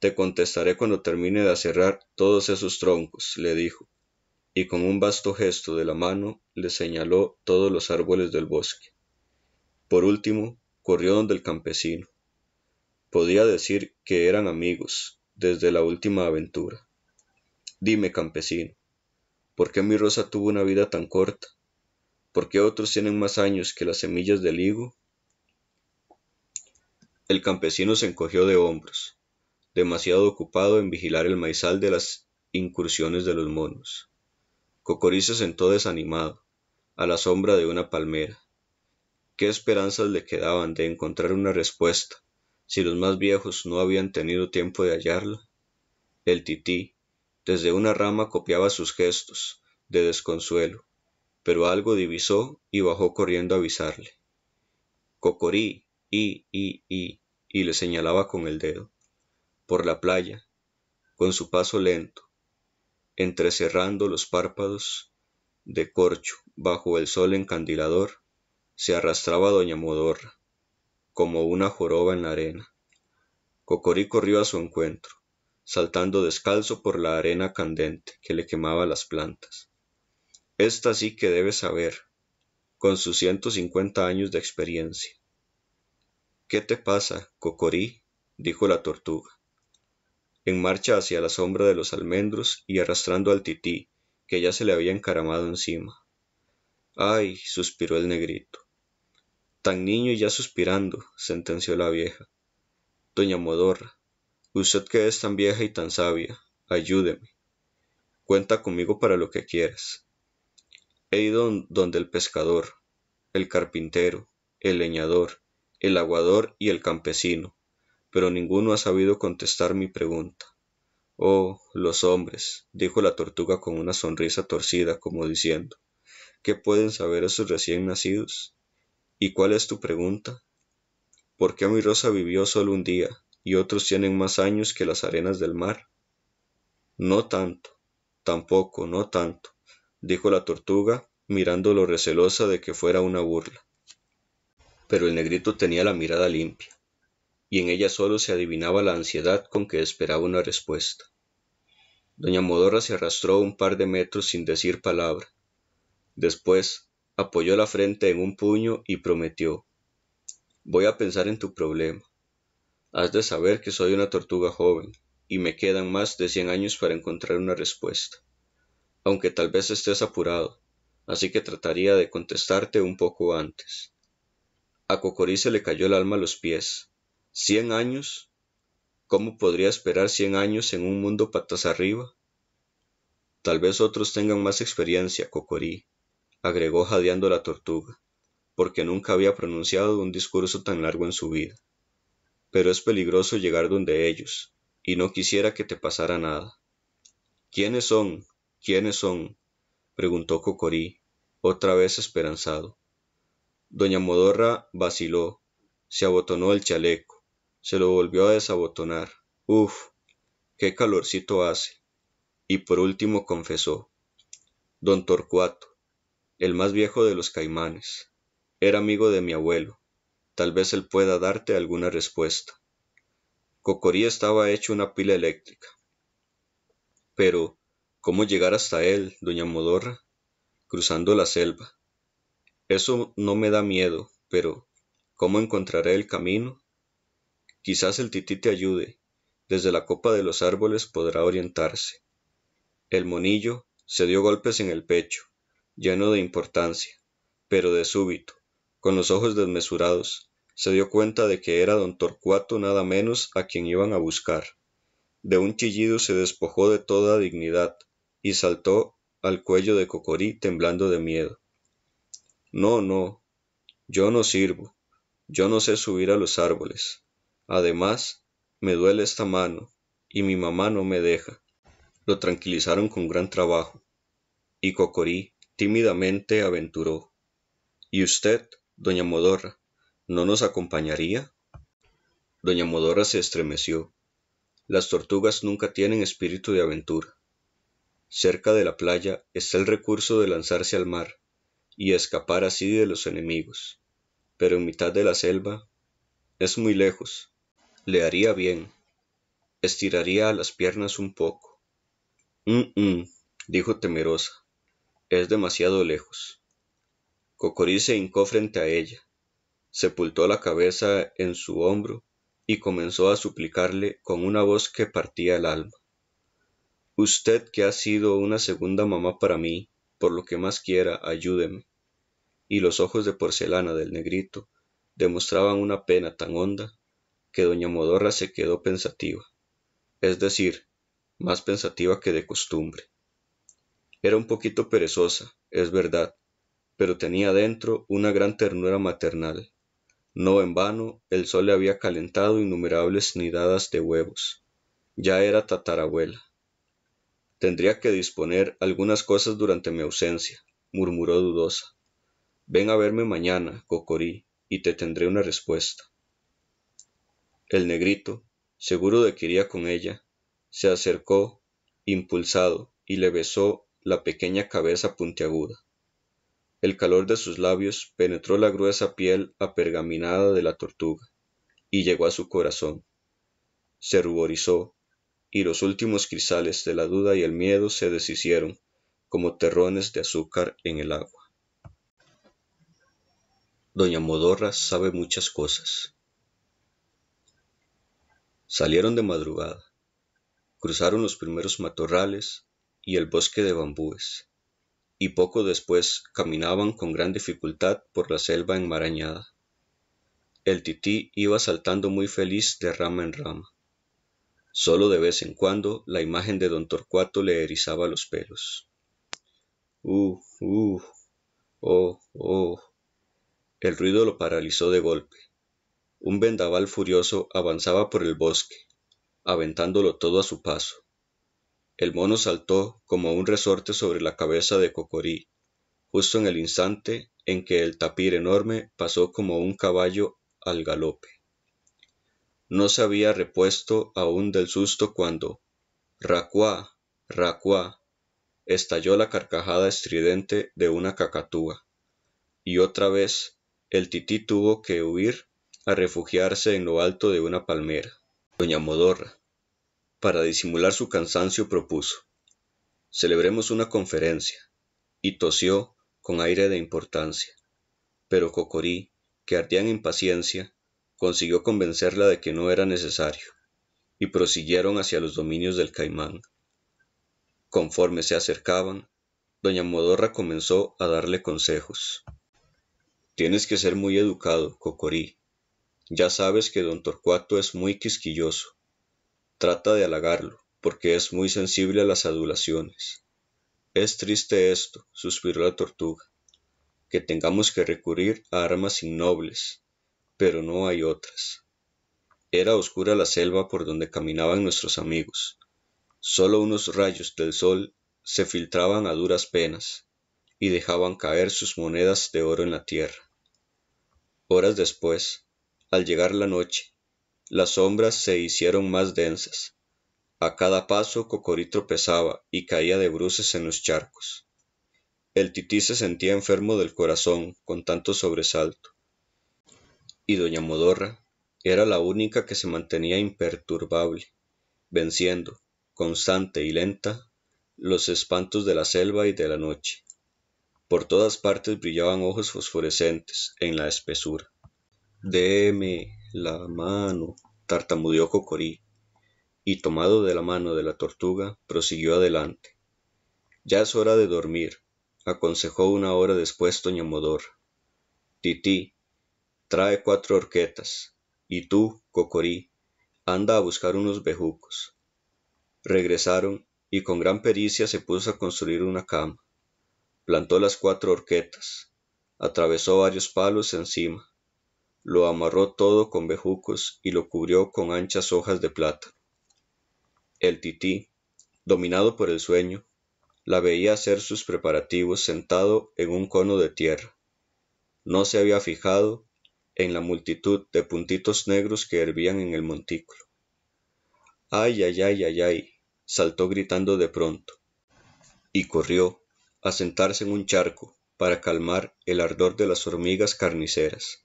Te contestaré cuando termine de aserrar todos esos troncos, le dijo y con un vasto gesto de la mano le señaló todos los árboles del bosque. Por último, corrió donde el campesino. Podía decir que eran amigos desde la última aventura. Dime, campesino, ¿por qué mi rosa tuvo una vida tan corta? ¿Por qué otros tienen más años que las semillas del higo? El campesino se encogió de hombros, demasiado ocupado en vigilar el maizal de las incursiones de los monos. Cocorí se sentó desanimado, a la sombra de una palmera. ¿Qué esperanzas le quedaban de encontrar una respuesta, si los más viejos no habían tenido tiempo de hallarla? El tití, desde una rama, copiaba sus gestos, de desconsuelo, pero algo divisó y bajó corriendo a avisarle. Cocorí, y, y, y, y le señalaba con el dedo. Por la playa, con su paso lento, entrecerrando los párpados de corcho bajo el sol encandilador, se arrastraba doña Modorra, como una joroba en la arena. Cocorí corrió a su encuentro, saltando descalzo por la arena candente que le quemaba las plantas. Esta sí que debe saber, con sus ciento cincuenta años de experiencia. ¿Qué te pasa, Cocorí? dijo la tortuga en marcha hacia la sombra de los almendros y arrastrando al tití, que ya se le había encaramado encima. Ay, suspiró el negrito. Tan niño y ya suspirando, sentenció la vieja. Doña Modorra, usted que es tan vieja y tan sabia, ayúdeme. Cuenta conmigo para lo que quieras. He ido donde el pescador, el carpintero, el leñador, el aguador y el campesino, pero ninguno ha sabido contestar mi pregunta. Oh, los hombres, dijo la tortuga con una sonrisa torcida, como diciendo, ¿qué pueden saber esos recién nacidos? ¿Y cuál es tu pregunta? ¿Por qué mi rosa vivió solo un día, y otros tienen más años que las arenas del mar? No tanto, tampoco, no tanto, dijo la tortuga, mirándolo recelosa de que fuera una burla. Pero el negrito tenía la mirada limpia y en ella solo se adivinaba la ansiedad con que esperaba una respuesta. Doña Modorra se arrastró un par de metros sin decir palabra. Después apoyó la frente en un puño y prometió Voy a pensar en tu problema. Has de saber que soy una tortuga joven, y me quedan más de cien años para encontrar una respuesta. Aunque tal vez estés apurado, así que trataría de contestarte un poco antes. A Cocorí se le cayó el alma a los pies, ¿Cien años, ¿cómo podría esperar cien años en un mundo patas arriba? Tal vez otros tengan más experiencia, Cocorí, agregó jadeando la tortuga, porque nunca había pronunciado un discurso tan largo en su vida. Pero es peligroso llegar donde ellos, y no quisiera que te pasara nada. ¿Quiénes son? ¿Quiénes son? preguntó Cocorí, otra vez esperanzado. Doña Modorra vaciló, se abotonó el chaleco se lo volvió a desabotonar. Uf, qué calorcito hace. Y por último confesó. Don Torcuato, el más viejo de los caimanes, era amigo de mi abuelo. Tal vez él pueda darte alguna respuesta. Cocorí estaba hecho una pila eléctrica. Pero, ¿cómo llegar hasta él, doña Modorra? Cruzando la selva. Eso no me da miedo, pero ¿cómo encontraré el camino? quizás el tití te ayude desde la copa de los árboles podrá orientarse el monillo se dio golpes en el pecho lleno de importancia pero de súbito con los ojos desmesurados se dio cuenta de que era don torcuato nada menos a quien iban a buscar de un chillido se despojó de toda dignidad y saltó al cuello de cocorí temblando de miedo no no yo no sirvo yo no sé subir a los árboles Además, me duele esta mano, y mi mamá no me deja. Lo tranquilizaron con gran trabajo, y Cocorí tímidamente aventuró. ¿Y usted, doña Modorra, no nos acompañaría? Doña Modorra se estremeció. Las tortugas nunca tienen espíritu de aventura. Cerca de la playa está el recurso de lanzarse al mar y escapar así de los enemigos. Pero en mitad de la selva es muy lejos le haría bien. Estiraría las piernas un poco. Mm, mm dijo temerosa. Es demasiado lejos. Cocorí se hincó frente a ella, sepultó la cabeza en su hombro y comenzó a suplicarle con una voz que partía el alma. Usted que ha sido una segunda mamá para mí, por lo que más quiera, ayúdeme. Y los ojos de porcelana del negrito demostraban una pena tan honda que doña Modorra se quedó pensativa, es decir, más pensativa que de costumbre. Era un poquito perezosa, es verdad, pero tenía dentro una gran ternura maternal. No en vano, el sol le había calentado innumerables nidadas de huevos. Ya era tatarabuela. Tendría que disponer algunas cosas durante mi ausencia, murmuró dudosa. Ven a verme mañana, Cocorí, y te tendré una respuesta el negrito, seguro de que iría con ella, se acercó, impulsado, y le besó la pequeña cabeza puntiaguda. El calor de sus labios penetró la gruesa piel apergaminada de la tortuga, y llegó a su corazón. Se ruborizó, y los últimos crisales de la duda y el miedo se deshicieron como terrones de azúcar en el agua. Doña Modorra sabe muchas cosas. Salieron de madrugada, cruzaron los primeros matorrales y el bosque de bambúes, y poco después caminaban con gran dificultad por la selva enmarañada. El tití iba saltando muy feliz de rama en rama. Solo de vez en cuando la imagen de don Torcuato le erizaba los pelos. Uh, uh, oh, oh. El ruido lo paralizó de golpe un vendaval furioso avanzaba por el bosque, aventándolo todo a su paso. El mono saltó como un resorte sobre la cabeza de Cocorí, justo en el instante en que el tapir enorme pasó como un caballo al galope. No se había repuesto aún del susto cuando Racuá, Racuá, estalló la carcajada estridente de una cacatúa, y otra vez el tití tuvo que huir a refugiarse en lo alto de una palmera. Doña Modorra, para disimular su cansancio, propuso Celebremos una conferencia, y tosió con aire de importancia. Pero Cocorí, que ardía en impaciencia, consiguió convencerla de que no era necesario, y prosiguieron hacia los dominios del caimán. Conforme se acercaban, doña Modorra comenzó a darle consejos. Tienes que ser muy educado, Cocorí, ya sabes que don Torcuato es muy quisquilloso. Trata de halagarlo, porque es muy sensible a las adulaciones. Es triste esto, suspiró la tortuga, que tengamos que recurrir a armas innobles, pero no hay otras. Era oscura la selva por donde caminaban nuestros amigos. Solo unos rayos del sol se filtraban a duras penas y dejaban caer sus monedas de oro en la tierra. Horas después, al llegar la noche, las sombras se hicieron más densas. A cada paso Cocorí tropezaba y caía de bruces en los charcos. El tití se sentía enfermo del corazón con tanto sobresalto. Y doña Modorra era la única que se mantenía imperturbable, venciendo, constante y lenta, los espantos de la selva y de la noche. Por todas partes brillaban ojos fosforescentes en la espesura. Deme la mano, tartamudeó Cocorí, y tomado de la mano de la tortuga, prosiguió adelante. Ya es hora de dormir, aconsejó una hora después doña Modor. Tití, trae cuatro horquetas, y tú, Cocorí, anda a buscar unos bejucos. Regresaron, y con gran pericia se puso a construir una cama. Plantó las cuatro horquetas, atravesó varios palos encima, lo amarró todo con bejucos y lo cubrió con anchas hojas de plata. El tití, dominado por el sueño, la veía hacer sus preparativos sentado en un cono de tierra. No se había fijado en la multitud de puntitos negros que hervían en el montículo. ¡Ay, ay, ay, ay, ay! saltó gritando de pronto, y corrió a sentarse en un charco para calmar el ardor de las hormigas carniceras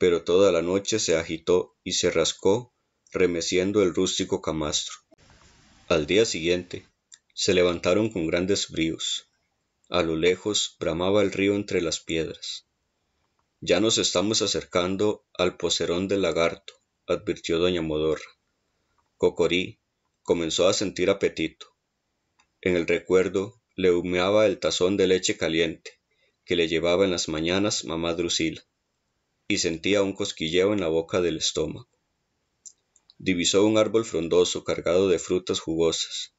pero toda la noche se agitó y se rascó, remeciendo el rústico camastro. Al día siguiente, se levantaron con grandes bríos. A lo lejos bramaba el río entre las piedras. Ya nos estamos acercando al poserón del lagarto, advirtió doña Modorra. Cocorí comenzó a sentir apetito. En el recuerdo le humeaba el tazón de leche caliente que le llevaba en las mañanas mamá Drusila y sentía un cosquilleo en la boca del estómago. Divisó un árbol frondoso cargado de frutas jugosas,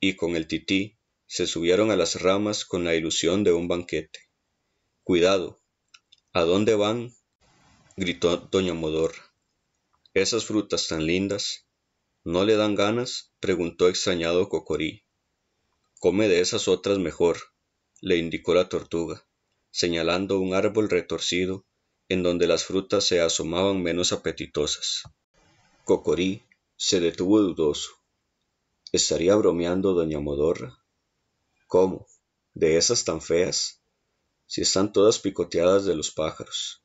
y con el tití se subieron a las ramas con la ilusión de un banquete. Cuidado. ¿A dónde van? gritó doña Modorra. Esas frutas tan lindas. ¿No le dan ganas? preguntó extrañado Cocorí. Come de esas otras mejor, le indicó la tortuga, señalando un árbol retorcido en donde las frutas se asomaban menos apetitosas. Cocorí se detuvo dudoso. ¿Estaría bromeando doña Modorra? ¿Cómo? ¿De esas tan feas? Si están todas picoteadas de los pájaros.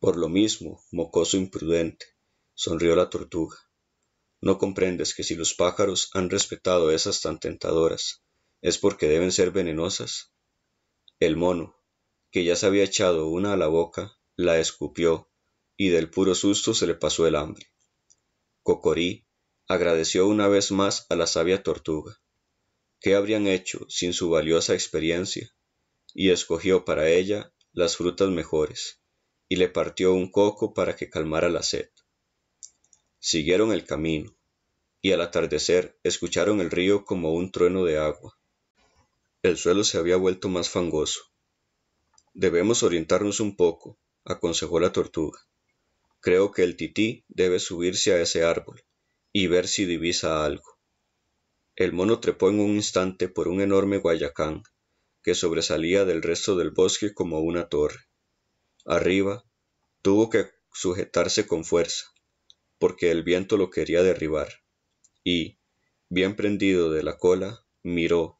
Por lo mismo, mocoso imprudente, sonrió la tortuga. No comprendes que si los pájaros han respetado esas tan tentadoras, es porque deben ser venenosas. El mono, que ya se había echado una a la boca, la escupió, y del puro susto se le pasó el hambre. Cocorí agradeció una vez más a la sabia tortuga. ¿Qué habrían hecho sin su valiosa experiencia? Y escogió para ella las frutas mejores, y le partió un coco para que calmara la sed. Siguieron el camino, y al atardecer escucharon el río como un trueno de agua. El suelo se había vuelto más fangoso, Debemos orientarnos un poco, aconsejó la tortuga. Creo que el tití debe subirse a ese árbol y ver si divisa algo. El mono trepó en un instante por un enorme guayacán, que sobresalía del resto del bosque como una torre. Arriba, tuvo que sujetarse con fuerza, porque el viento lo quería derribar, y, bien prendido de la cola, miró.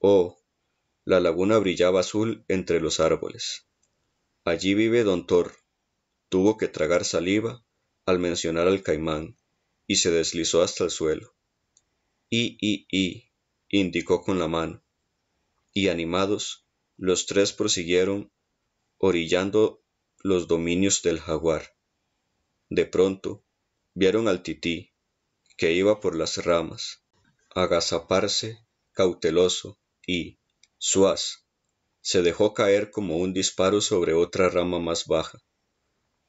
Oh, la laguna brillaba azul entre los árboles. Allí vive don Thor. Tuvo que tragar saliva al mencionar al caimán, y se deslizó hasta el suelo. I, I, I, indicó con la mano. Y animados, los tres prosiguieron, orillando los dominios del jaguar. De pronto, vieron al tití, que iba por las ramas, agazaparse, cauteloso, y, Suaz. Se dejó caer como un disparo sobre otra rama más baja.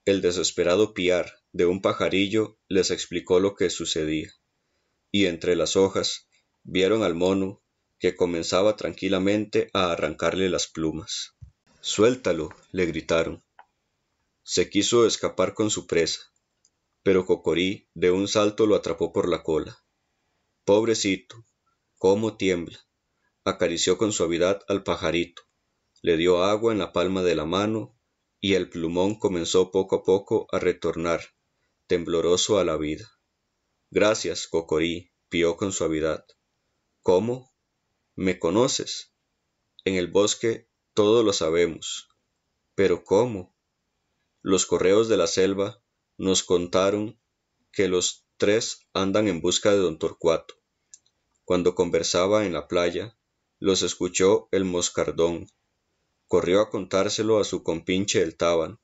El desesperado piar de un pajarillo les explicó lo que sucedía, y entre las hojas vieron al mono que comenzaba tranquilamente a arrancarle las plumas. Suéltalo, le gritaron. Se quiso escapar con su presa, pero Cocorí de un salto lo atrapó por la cola. Pobrecito, cómo tiembla acarició con suavidad al pajarito, le dio agua en la palma de la mano, y el plumón comenzó poco a poco a retornar, tembloroso a la vida. Gracias, Cocorí, pió con suavidad. ¿Cómo? ¿Me conoces? En el bosque todo lo sabemos. Pero ¿cómo? Los correos de la selva nos contaron que los tres andan en busca de don Torcuato. Cuando conversaba en la playa, los escuchó el moscardón. Corrió a contárselo a su compinche el taban.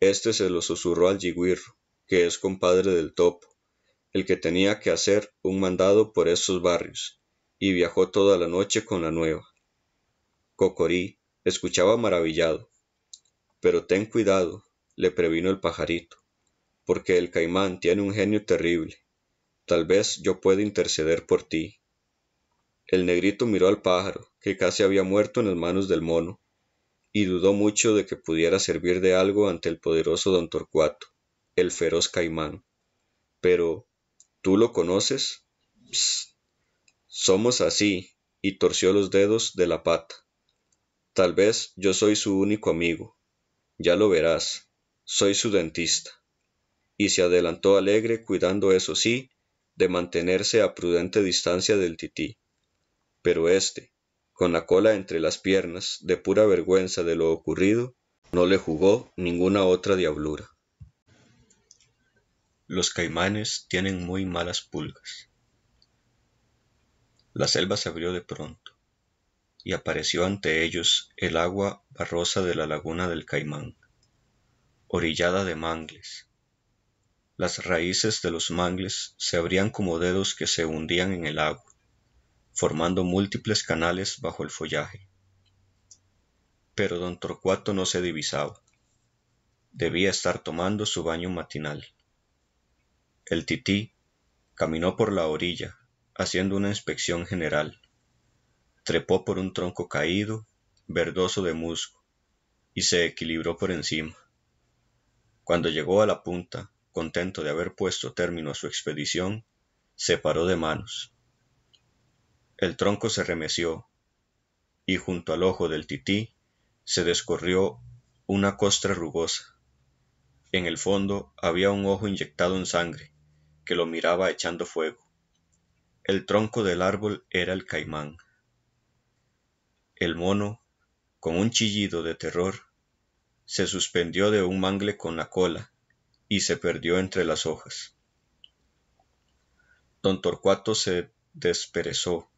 Este se lo susurró al yigüirro, que es compadre del topo, el que tenía que hacer un mandado por esos barrios, y viajó toda la noche con la nueva. Cocorí escuchaba maravillado. Pero ten cuidado, le previno el pajarito, porque el caimán tiene un genio terrible. Tal vez yo pueda interceder por ti el negrito miró al pájaro, que casi había muerto en las manos del mono, y dudó mucho de que pudiera servir de algo ante el poderoso don Torcuato, el feroz caimán. Pero, ¿tú lo conoces? Psst. Somos así, y torció los dedos de la pata. Tal vez yo soy su único amigo. Ya lo verás. Soy su dentista. Y se adelantó alegre, cuidando eso sí, de mantenerse a prudente distancia del tití pero éste, con la cola entre las piernas, de pura vergüenza de lo ocurrido, no le jugó ninguna otra diablura. Los caimanes tienen muy malas pulgas. La selva se abrió de pronto, y apareció ante ellos el agua barrosa de la laguna del caimán, orillada de mangles. Las raíces de los mangles se abrían como dedos que se hundían en el agua formando múltiples canales bajo el follaje. Pero don Torcuato no se divisaba. Debía estar tomando su baño matinal. El tití caminó por la orilla, haciendo una inspección general. Trepó por un tronco caído, verdoso de musgo, y se equilibró por encima. Cuando llegó a la punta, contento de haber puesto término a su expedición, se paró de manos el tronco se remeció, y junto al ojo del tití se descorrió una costra rugosa. En el fondo había un ojo inyectado en sangre, que lo miraba echando fuego. El tronco del árbol era el caimán. El mono, con un chillido de terror, se suspendió de un mangle con la cola y se perdió entre las hojas. Don Torcuato se desperezó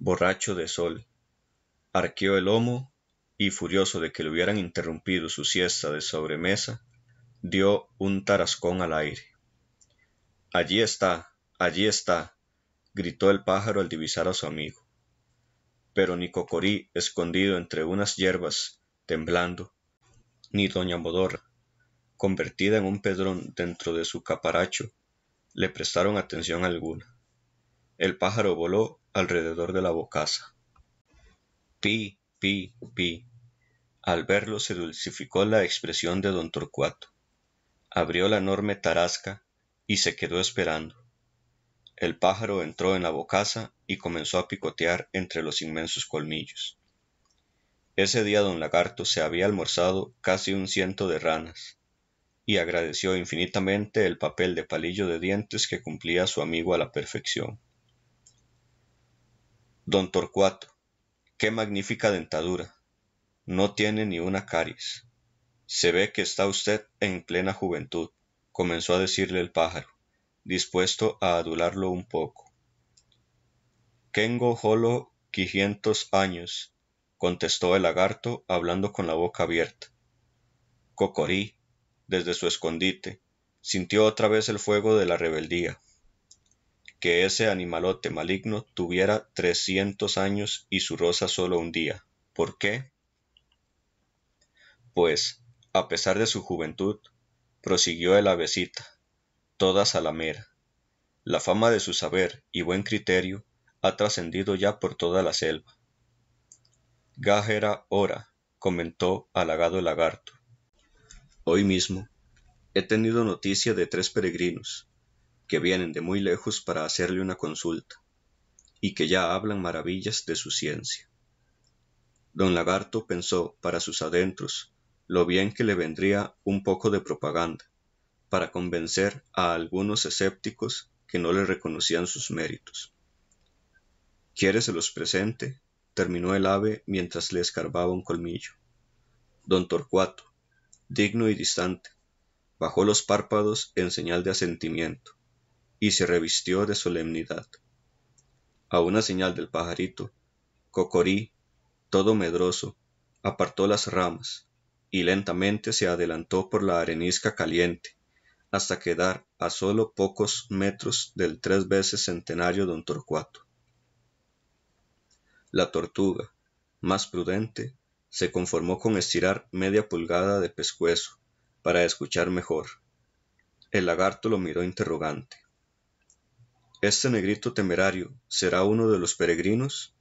borracho de sol, arqueó el lomo y, furioso de que le hubieran interrumpido su siesta de sobremesa, dio un tarascón al aire. Allí está, allí está, gritó el pájaro al divisar a su amigo. Pero ni Cocorí, escondido entre unas hierbas, temblando, ni doña Modorra, convertida en un pedrón dentro de su caparacho, le prestaron atención alguna el pájaro voló alrededor de la bocaza. Pi, pi, pi. Al verlo se dulcificó la expresión de don Torcuato. Abrió la enorme tarasca y se quedó esperando. El pájaro entró en la bocaza y comenzó a picotear entre los inmensos colmillos. Ese día don Lagarto se había almorzado casi un ciento de ranas, y agradeció infinitamente el papel de palillo de dientes que cumplía su amigo a la perfección don torcuato qué magnífica dentadura no tiene ni una caries se ve que está usted en plena juventud comenzó a decirle el pájaro dispuesto a adularlo un poco kengo holo quinientos años contestó el lagarto hablando con la boca abierta cocorí desde su escondite sintió otra vez el fuego de la rebeldía que ese animalote maligno tuviera trescientos años y su rosa solo un día. ¿Por qué? Pues, a pesar de su juventud, prosiguió el avecita, toda salamera. La fama de su saber y buen criterio ha trascendido ya por toda la selva. Gájera, ora, comentó halagado el lagarto. Hoy mismo he tenido noticia de tres peregrinos, que vienen de muy lejos para hacerle una consulta, y que ya hablan maravillas de su ciencia. Don Lagarto pensó para sus adentros lo bien que le vendría un poco de propaganda, para convencer a algunos escépticos que no le reconocían sus méritos. Quieres se los presente? terminó el ave mientras le escarbaba un colmillo. Don Torcuato, digno y distante, bajó los párpados en señal de asentimiento, y se revistió de solemnidad. A una señal del pajarito, Cocorí, todo medroso, apartó las ramas y lentamente se adelantó por la arenisca caliente, hasta quedar a solo pocos metros del tres veces centenario don Torcuato. La tortuga, más prudente, se conformó con estirar media pulgada de pescuezo para escuchar mejor. El lagarto lo miró interrogante. Este negrito temerario será uno de los peregrinos.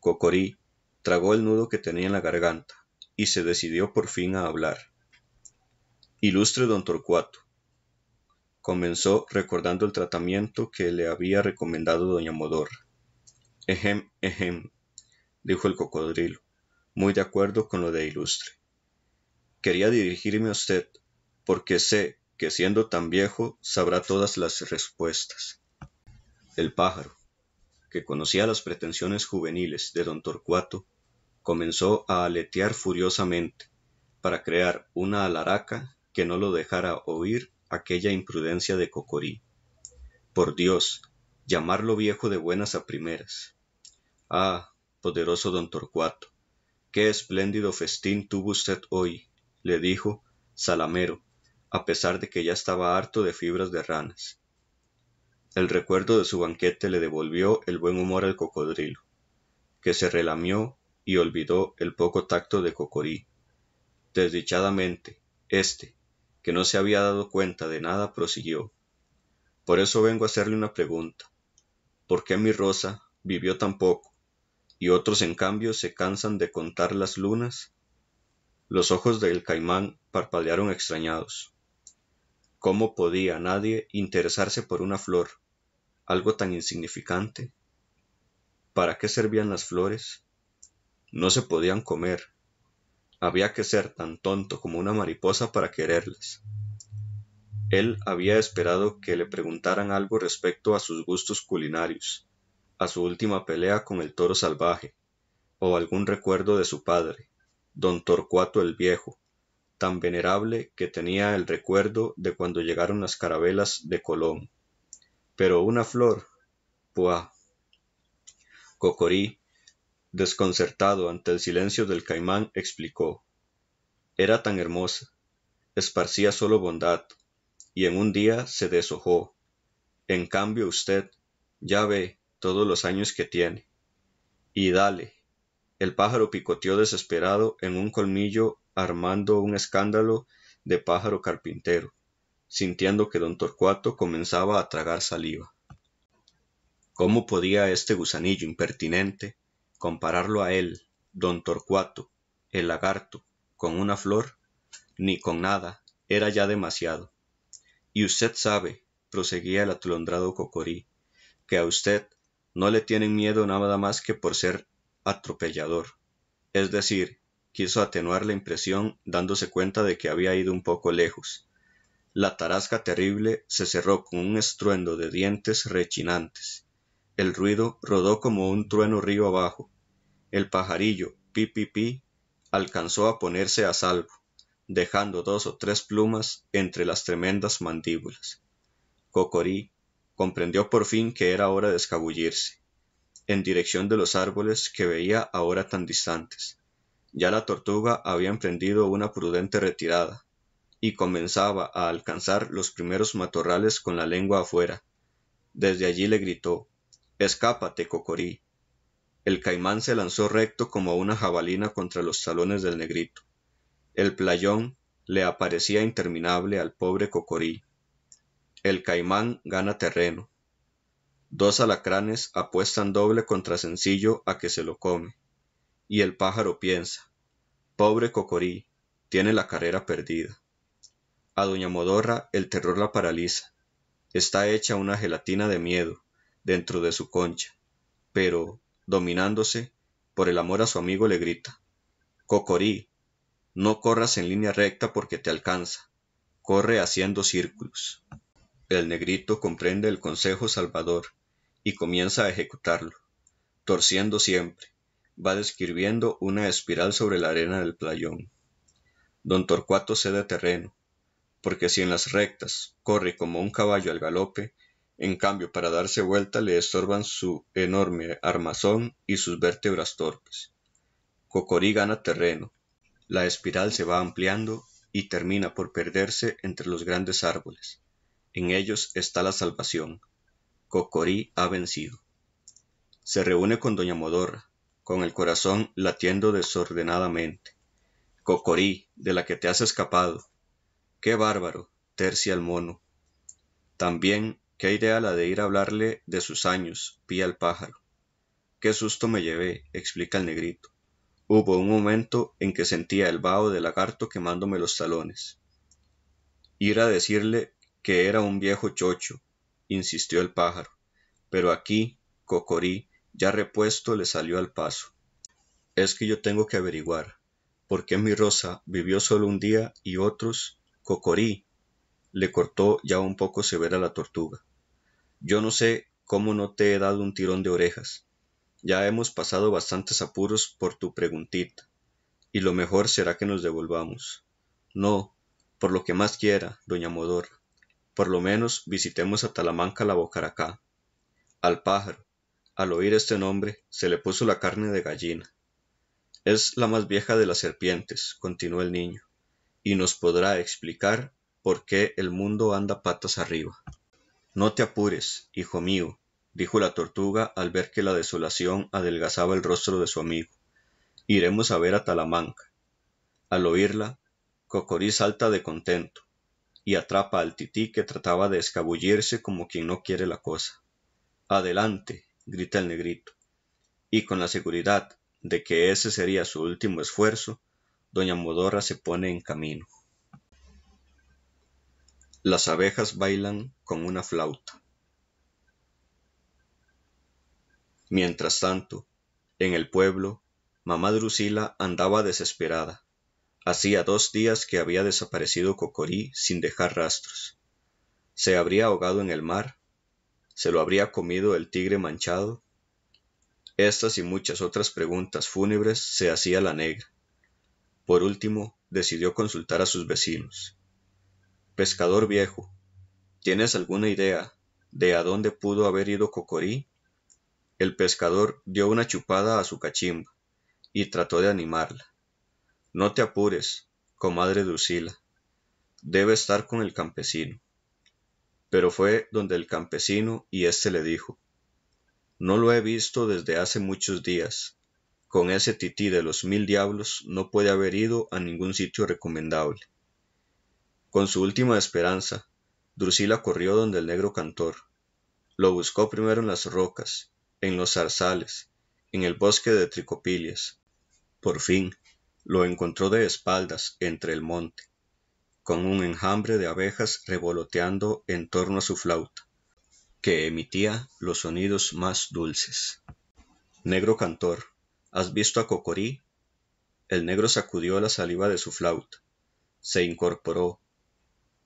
Cocorí tragó el nudo que tenía en la garganta y se decidió por fin a hablar. Ilustre don Torcuato, comenzó recordando el tratamiento que le había recomendado doña Modorra. Ejem, ejem, dijo el cocodrilo, muy de acuerdo con lo de Ilustre. Quería dirigirme a usted, porque sé que siendo tan viejo sabrá todas las respuestas. El pájaro, que conocía las pretensiones juveniles de don Torcuato, comenzó a aletear furiosamente, para crear una alaraca que no lo dejara oír aquella imprudencia de Cocorí. Por Dios, llamarlo viejo de buenas a primeras. Ah, poderoso don Torcuato, qué espléndido festín tuvo usted hoy, le dijo Salamero, a pesar de que ya estaba harto de fibras de ranas el recuerdo de su banquete le devolvió el buen humor al cocodrilo, que se relamió y olvidó el poco tacto de Cocorí. Desdichadamente, éste, que no se había dado cuenta de nada, prosiguió. Por eso vengo a hacerle una pregunta. ¿Por qué mi rosa vivió tan poco, y otros en cambio se cansan de contar las lunas? Los ojos del caimán parpadearon extrañados. ¿Cómo podía nadie interesarse por una flor? algo tan insignificante. ¿Para qué servían las flores? No se podían comer. Había que ser tan tonto como una mariposa para quererlas. Él había esperado que le preguntaran algo respecto a sus gustos culinarios, a su última pelea con el toro salvaje, o algún recuerdo de su padre, don Torcuato el Viejo, tan venerable que tenía el recuerdo de cuando llegaron las carabelas de Colón pero una flor. Puah. Cocorí, desconcertado ante el silencio del caimán, explicó. Era tan hermosa, esparcía solo bondad, y en un día se deshojó. En cambio usted, ya ve todos los años que tiene. Y dale. El pájaro picoteó desesperado en un colmillo armando un escándalo de pájaro carpintero sintiendo que don Torcuato comenzaba a tragar saliva. ¿Cómo podía este gusanillo impertinente compararlo a él, don Torcuato, el lagarto, con una flor? Ni con nada, era ya demasiado. Y usted sabe, proseguía el atolondrado Cocorí, que a usted no le tienen miedo nada más que por ser atropellador. Es decir, quiso atenuar la impresión dándose cuenta de que había ido un poco lejos, la tarasca terrible se cerró con un estruendo de dientes rechinantes. El ruido rodó como un trueno río abajo. El pajarillo, pi pi pi, alcanzó a ponerse a salvo, dejando dos o tres plumas entre las tremendas mandíbulas. Cocorí comprendió por fin que era hora de escabullirse, en dirección de los árboles que veía ahora tan distantes. Ya la tortuga había emprendido una prudente retirada, y comenzaba a alcanzar los primeros matorrales con la lengua afuera. Desde allí le gritó Escápate, Cocorí. El caimán se lanzó recto como una jabalina contra los talones del negrito. El playón le aparecía interminable al pobre Cocorí. El caimán gana terreno. Dos alacranes apuestan doble contra sencillo a que se lo come. Y el pájaro piensa, pobre Cocorí, tiene la carrera perdida. A doña Modorra el terror la paraliza. Está hecha una gelatina de miedo dentro de su concha, pero, dominándose, por el amor a su amigo le grita. Cocorí, no corras en línea recta porque te alcanza. Corre haciendo círculos. El negrito comprende el consejo salvador y comienza a ejecutarlo, torciendo siempre. Va describiendo una espiral sobre la arena del playón. Don Torcuato cede terreno, porque si en las rectas corre como un caballo al galope, en cambio para darse vuelta le estorban su enorme armazón y sus vértebras torpes. Cocorí gana terreno, la espiral se va ampliando y termina por perderse entre los grandes árboles. En ellos está la salvación. Cocorí ha vencido. Se reúne con Doña Modorra, con el corazón latiendo desordenadamente. Cocorí, de la que te has escapado, qué bárbaro, tercia el mono. También, qué idea la de ir a hablarle de sus años, pía el pájaro. Qué susto me llevé, explica el negrito. Hubo un momento en que sentía el vaho del lagarto quemándome los talones. Ir a decirle que era un viejo chocho, insistió el pájaro, pero aquí, Cocorí, ya repuesto, le salió al paso. Es que yo tengo que averiguar por qué mi rosa vivió solo un día y otros Cocorí, le cortó ya un poco severa la tortuga. Yo no sé cómo no te he dado un tirón de orejas. Ya hemos pasado bastantes apuros por tu preguntita, y lo mejor será que nos devolvamos. No, por lo que más quiera, doña Modor. Por lo menos visitemos a Talamanca la Bocaracá. Al pájaro, al oír este nombre, se le puso la carne de gallina. Es la más vieja de las serpientes, continuó el niño y nos podrá explicar por qué el mundo anda patas arriba. No te apures, hijo mío, dijo la tortuga al ver que la desolación adelgazaba el rostro de su amigo. Iremos a ver a Talamanca. Al oírla, Cocorí salta de contento y atrapa al tití que trataba de escabullirse como quien no quiere la cosa. Adelante, grita el negrito, y con la seguridad de que ese sería su último esfuerzo, doña Modorra se pone en camino. Las abejas bailan con una flauta. Mientras tanto, en el pueblo, mamá Drusila andaba desesperada. Hacía dos días que había desaparecido Cocorí sin dejar rastros. Se habría ahogado en el mar, se lo habría comido el tigre manchado. Estas y muchas otras preguntas fúnebres se hacía la negra por último, decidió consultar a sus vecinos. Pescador viejo, ¿tienes alguna idea de a dónde pudo haber ido Cocorí? El pescador dio una chupada a su cachimba y trató de animarla. No te apures, comadre Usila. Debe estar con el campesino. Pero fue donde el campesino y éste le dijo No lo he visto desde hace muchos días con ese tití de los mil diablos no puede haber ido a ningún sitio recomendable. Con su última esperanza, Drusila corrió donde el negro cantor. Lo buscó primero en las rocas, en los zarzales, en el bosque de tricopilias. Por fin, lo encontró de espaldas entre el monte, con un enjambre de abejas revoloteando en torno a su flauta, que emitía los sonidos más dulces. Negro cantor, ¿Has visto a Cocorí? El negro sacudió la saliva de su flauta, se incorporó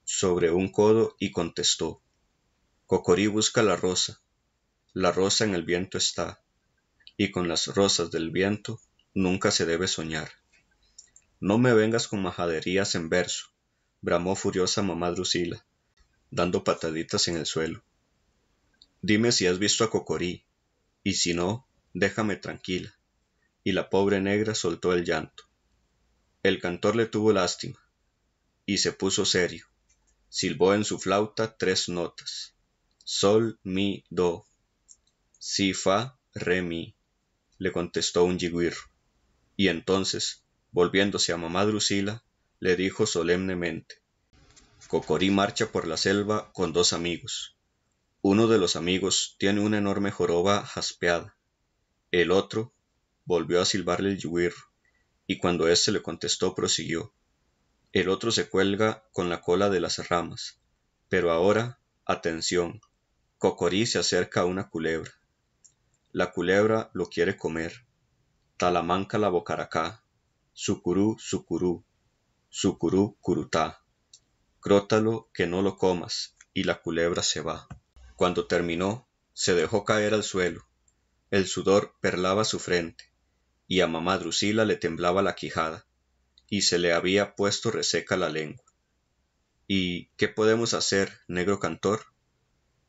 sobre un codo y contestó. Cocorí busca la rosa, la rosa en el viento está, y con las rosas del viento nunca se debe soñar. No me vengas con majaderías en verso, bramó furiosa mamá Drusila, dando pataditas en el suelo. Dime si has visto a Cocorí, y si no, déjame tranquila y la pobre negra soltó el llanto. El cantor le tuvo lástima, y se puso serio. Silbó en su flauta tres notas. Sol, mi, do. Si, fa, re, mi, le contestó un yiguirro. Y entonces, volviéndose a mamá Drusila, le dijo solemnemente. Cocorí marcha por la selva con dos amigos. Uno de los amigos tiene una enorme joroba jaspeada. El otro volvió a silbarle el yuir, y cuando éste le contestó prosiguió. El otro se cuelga con la cola de las ramas. Pero ahora, atención, Cocorí se acerca a una culebra. La culebra lo quiere comer. Talamanca la bocaracá. Sucurú, sucurú. Sucurú, curutá. Crótalo que no lo comas, y la culebra se va. Cuando terminó, se dejó caer al suelo. El sudor perlaba su frente y a mamá Drusila le temblaba la quijada, y se le había puesto reseca la lengua. ¿Y qué podemos hacer, negro cantor?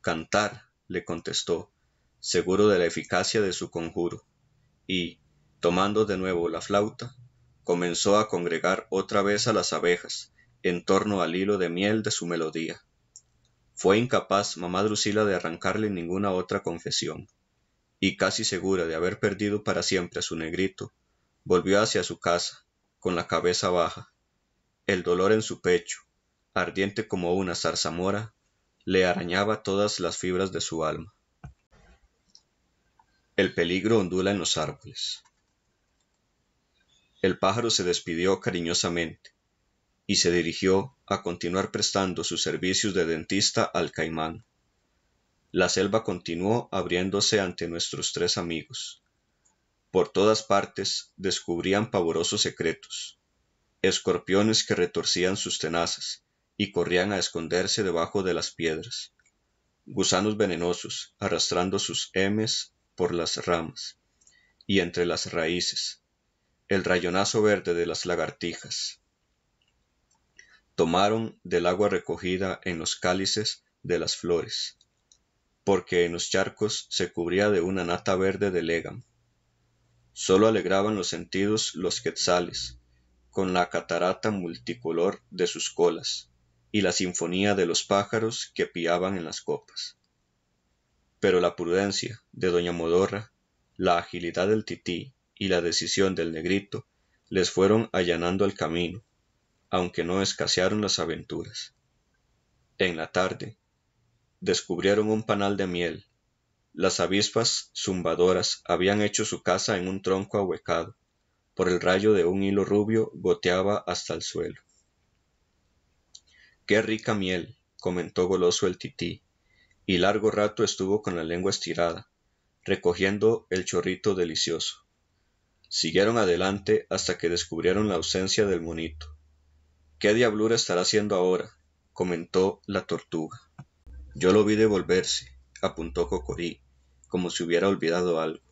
Cantar, le contestó, seguro de la eficacia de su conjuro, y, tomando de nuevo la flauta, comenzó a congregar otra vez a las abejas, en torno al hilo de miel de su melodía. Fue incapaz mamá Drusila de arrancarle ninguna otra confesión y casi segura de haber perdido para siempre a su negrito, volvió hacia su casa, con la cabeza baja. El dolor en su pecho, ardiente como una zarzamora, le arañaba todas las fibras de su alma. El peligro ondula en los árboles. El pájaro se despidió cariñosamente y se dirigió a continuar prestando sus servicios de dentista al caimán la selva continuó abriéndose ante nuestros tres amigos. Por todas partes descubrían pavorosos secretos, escorpiones que retorcían sus tenazas y corrían a esconderse debajo de las piedras, gusanos venenosos arrastrando sus hemes por las ramas y entre las raíces, el rayonazo verde de las lagartijas. Tomaron del agua recogida en los cálices de las flores, porque en los charcos se cubría de una nata verde de legam. Solo alegraban los sentidos los quetzales, con la catarata multicolor de sus colas y la sinfonía de los pájaros que piaban en las copas. Pero la prudencia de doña Modorra, la agilidad del tití y la decisión del negrito les fueron allanando el camino, aunque no escasearon las aventuras. En la tarde, descubrieron un panal de miel. Las avispas zumbadoras habían hecho su casa en un tronco ahuecado. Por el rayo de un hilo rubio goteaba hasta el suelo. Qué rica miel, comentó goloso el tití, y largo rato estuvo con la lengua estirada, recogiendo el chorrito delicioso. Siguieron adelante hasta que descubrieron la ausencia del monito. ¿Qué diablura estará haciendo ahora? comentó la tortuga. Yo lo vi devolverse, apuntó Cocorí, como si hubiera olvidado algo,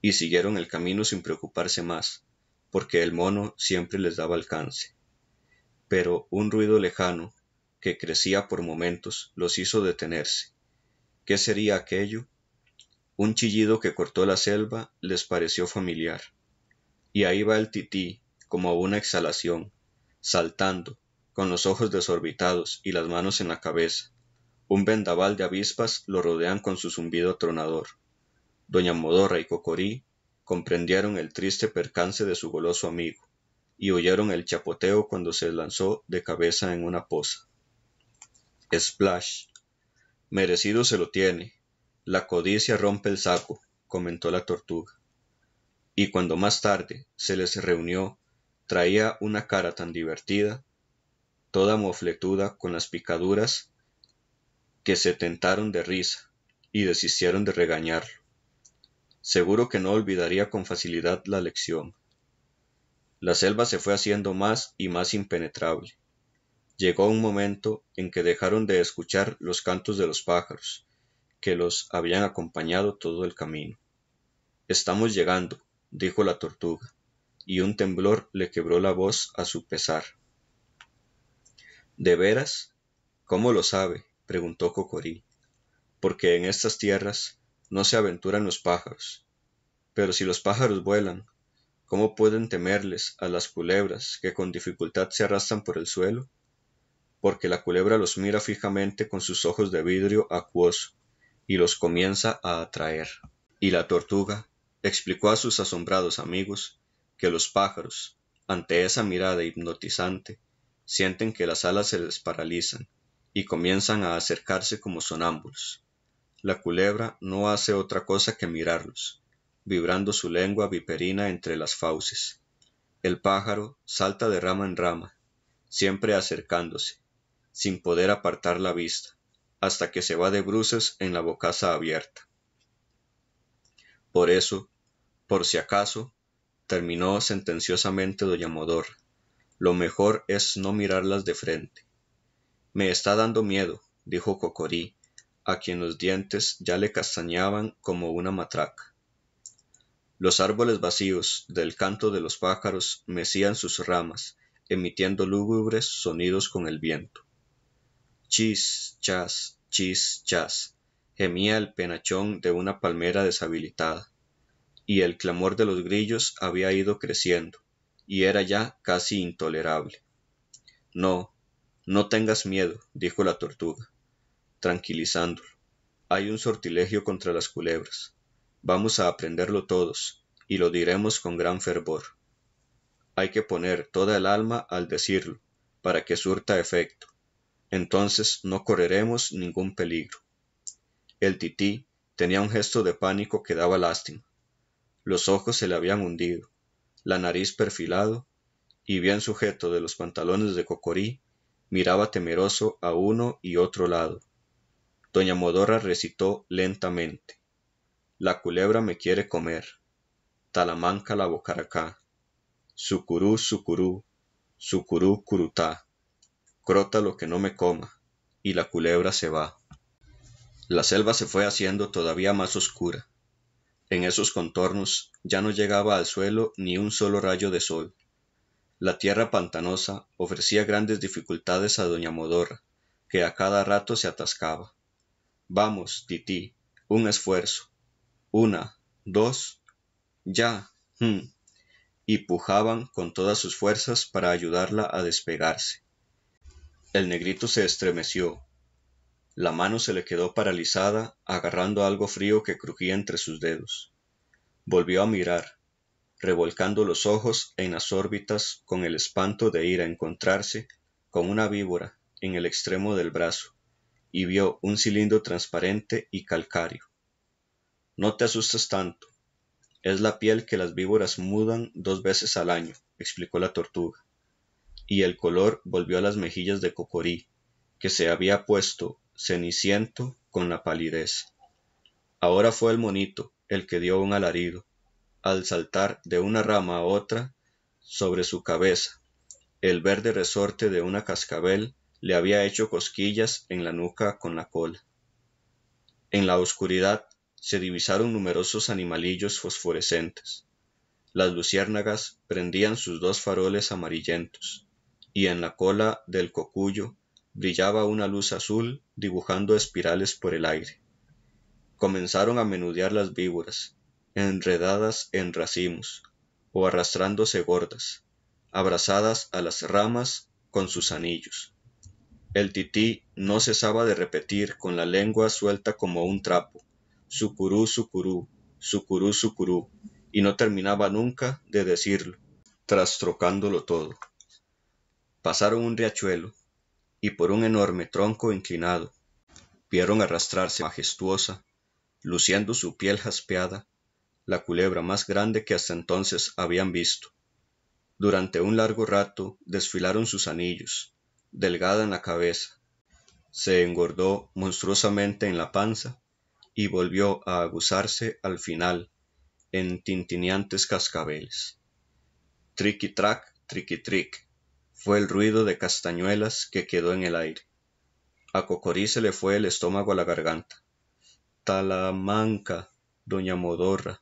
y siguieron el camino sin preocuparse más, porque el mono siempre les daba alcance. Pero un ruido lejano, que crecía por momentos, los hizo detenerse. ¿Qué sería aquello? Un chillido que cortó la selva les pareció familiar. Y ahí va el tití, como una exhalación, saltando, con los ojos desorbitados y las manos en la cabeza, un vendaval de avispas lo rodean con su zumbido tronador. Doña Modorra y Cocorí comprendieron el triste percance de su goloso amigo, y oyeron el chapoteo cuando se lanzó de cabeza en una poza. Splash. Merecido se lo tiene. La codicia rompe el saco, comentó la tortuga. Y cuando más tarde se les reunió, traía una cara tan divertida, toda mofletuda con las picaduras que se tentaron de risa, y desistieron de regañarlo. Seguro que no olvidaría con facilidad la lección. La selva se fue haciendo más y más impenetrable. Llegó un momento en que dejaron de escuchar los cantos de los pájaros, que los habían acompañado todo el camino. Estamos llegando, dijo la tortuga, y un temblor le quebró la voz a su pesar. ¿De veras? ¿Cómo lo sabe? preguntó Cocorí, porque en estas tierras no se aventuran los pájaros. Pero si los pájaros vuelan, ¿cómo pueden temerles a las culebras que con dificultad se arrastran por el suelo? Porque la culebra los mira fijamente con sus ojos de vidrio acuoso y los comienza a atraer. Y la tortuga explicó a sus asombrados amigos que los pájaros, ante esa mirada hipnotizante, sienten que las alas se les paralizan y comienzan a acercarse como sonámbulos. La culebra no hace otra cosa que mirarlos, vibrando su lengua viperina entre las fauces. El pájaro salta de rama en rama, siempre acercándose, sin poder apartar la vista, hasta que se va de bruces en la bocaza abierta. Por eso, por si acaso, terminó sentenciosamente doyamodor, lo mejor es no mirarlas de frente me está dando miedo, dijo Cocorí, a quien los dientes ya le castañaban como una matraca. Los árboles vacíos del canto de los pájaros mecían sus ramas, emitiendo lúgubres sonidos con el viento. Chis, chas, chis, chas, gemía el penachón de una palmera deshabilitada, y el clamor de los grillos había ido creciendo, y era ya casi intolerable. No, no tengas miedo, dijo la tortuga, tranquilizándolo. Hay un sortilegio contra las culebras. Vamos a aprenderlo todos, y lo diremos con gran fervor. Hay que poner toda el alma al decirlo, para que surta efecto. Entonces no correremos ningún peligro. El tití tenía un gesto de pánico que daba lástima. Los ojos se le habían hundido, la nariz perfilado, y bien sujeto de los pantalones de cocorí, miraba temeroso a uno y otro lado. Doña Modora recitó lentamente. La culebra me quiere comer. Talamanca la bocaracá. Sucurú, sucurú, sucurú, curutá. Crota lo que no me coma. Y la culebra se va. La selva se fue haciendo todavía más oscura. En esos contornos ya no llegaba al suelo ni un solo rayo de sol la tierra pantanosa ofrecía grandes dificultades a doña modorra que a cada rato se atascaba vamos tití un esfuerzo una dos ya hmm. y pujaban con todas sus fuerzas para ayudarla a despegarse. El negrito se estremeció. La mano se le quedó paralizada, agarrando algo frío que crujía entre sus dedos. Volvió a mirar revolcando los ojos en las órbitas con el espanto de ir a encontrarse con una víbora en el extremo del brazo, y vio un cilindro transparente y calcáreo. No te asustes tanto. Es la piel que las víboras mudan dos veces al año, explicó la tortuga. Y el color volvió a las mejillas de Cocorí, que se había puesto ceniciento con la palidez. Ahora fue el monito el que dio un alarido al saltar de una rama a otra sobre su cabeza. El verde resorte de una cascabel le había hecho cosquillas en la nuca con la cola. En la oscuridad se divisaron numerosos animalillos fosforescentes. Las luciérnagas prendían sus dos faroles amarillentos, y en la cola del cocuyo brillaba una luz azul dibujando espirales por el aire. Comenzaron a menudear las víboras, enredadas en racimos, o arrastrándose gordas, abrazadas a las ramas con sus anillos. El tití no cesaba de repetir con la lengua suelta como un trapo, sucurú, sucurú, sucurú, sucurú, y no terminaba nunca de decirlo, trastrocándolo todo. Pasaron un riachuelo, y por un enorme tronco inclinado, vieron arrastrarse majestuosa, luciendo su piel jaspeada, la culebra más grande que hasta entonces habían visto. Durante un largo rato desfilaron sus anillos, delgada en la cabeza, se engordó monstruosamente en la panza y volvió a aguzarse al final en tintineantes cascabeles. Triqui-trac, triqui trick, fue el ruido de castañuelas que quedó en el aire. A Cocorí se le fue el estómago a la garganta. Talamanca, doña Modorra,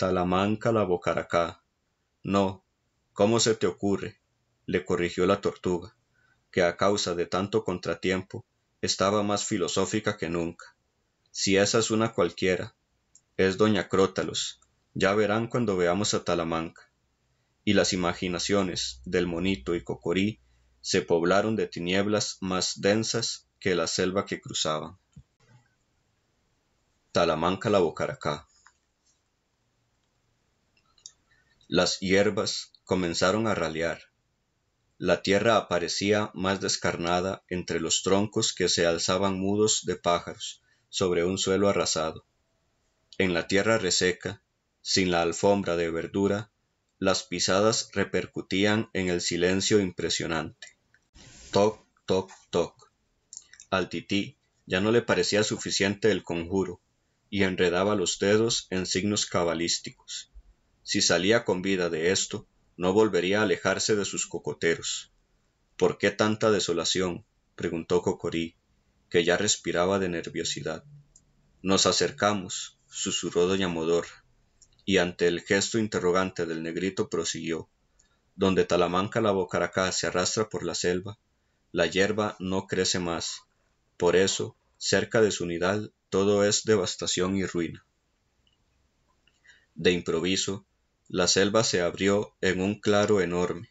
Talamanca la bocaracá. No, ¿cómo se te ocurre? le corrigió la tortuga, que a causa de tanto contratiempo estaba más filosófica que nunca. Si esa es una cualquiera, es doña Crótalos, ya verán cuando veamos a Talamanca. Y las imaginaciones del monito y cocorí se poblaron de tinieblas más densas que la selva que cruzaban. Talamanca la Bocaracá. Las hierbas comenzaron a ralear. La tierra aparecía más descarnada entre los troncos que se alzaban mudos de pájaros sobre un suelo arrasado. En la tierra reseca, sin la alfombra de verdura, las pisadas repercutían en el silencio impresionante. Toc, toc, toc. Al tití ya no le parecía suficiente el conjuro, y enredaba los dedos en signos cabalísticos si salía con vida de esto, no volvería a alejarse de sus cocoteros. ¿Por qué tanta desolación? preguntó Cocorí, que ya respiraba de nerviosidad. Nos acercamos, susurró doña Modor, y ante el gesto interrogante del negrito prosiguió. Donde Talamanca la bocaracá se arrastra por la selva, la hierba no crece más. Por eso, cerca de su unidad, todo es devastación y ruina. De improviso, la selva se abrió en un claro enorme,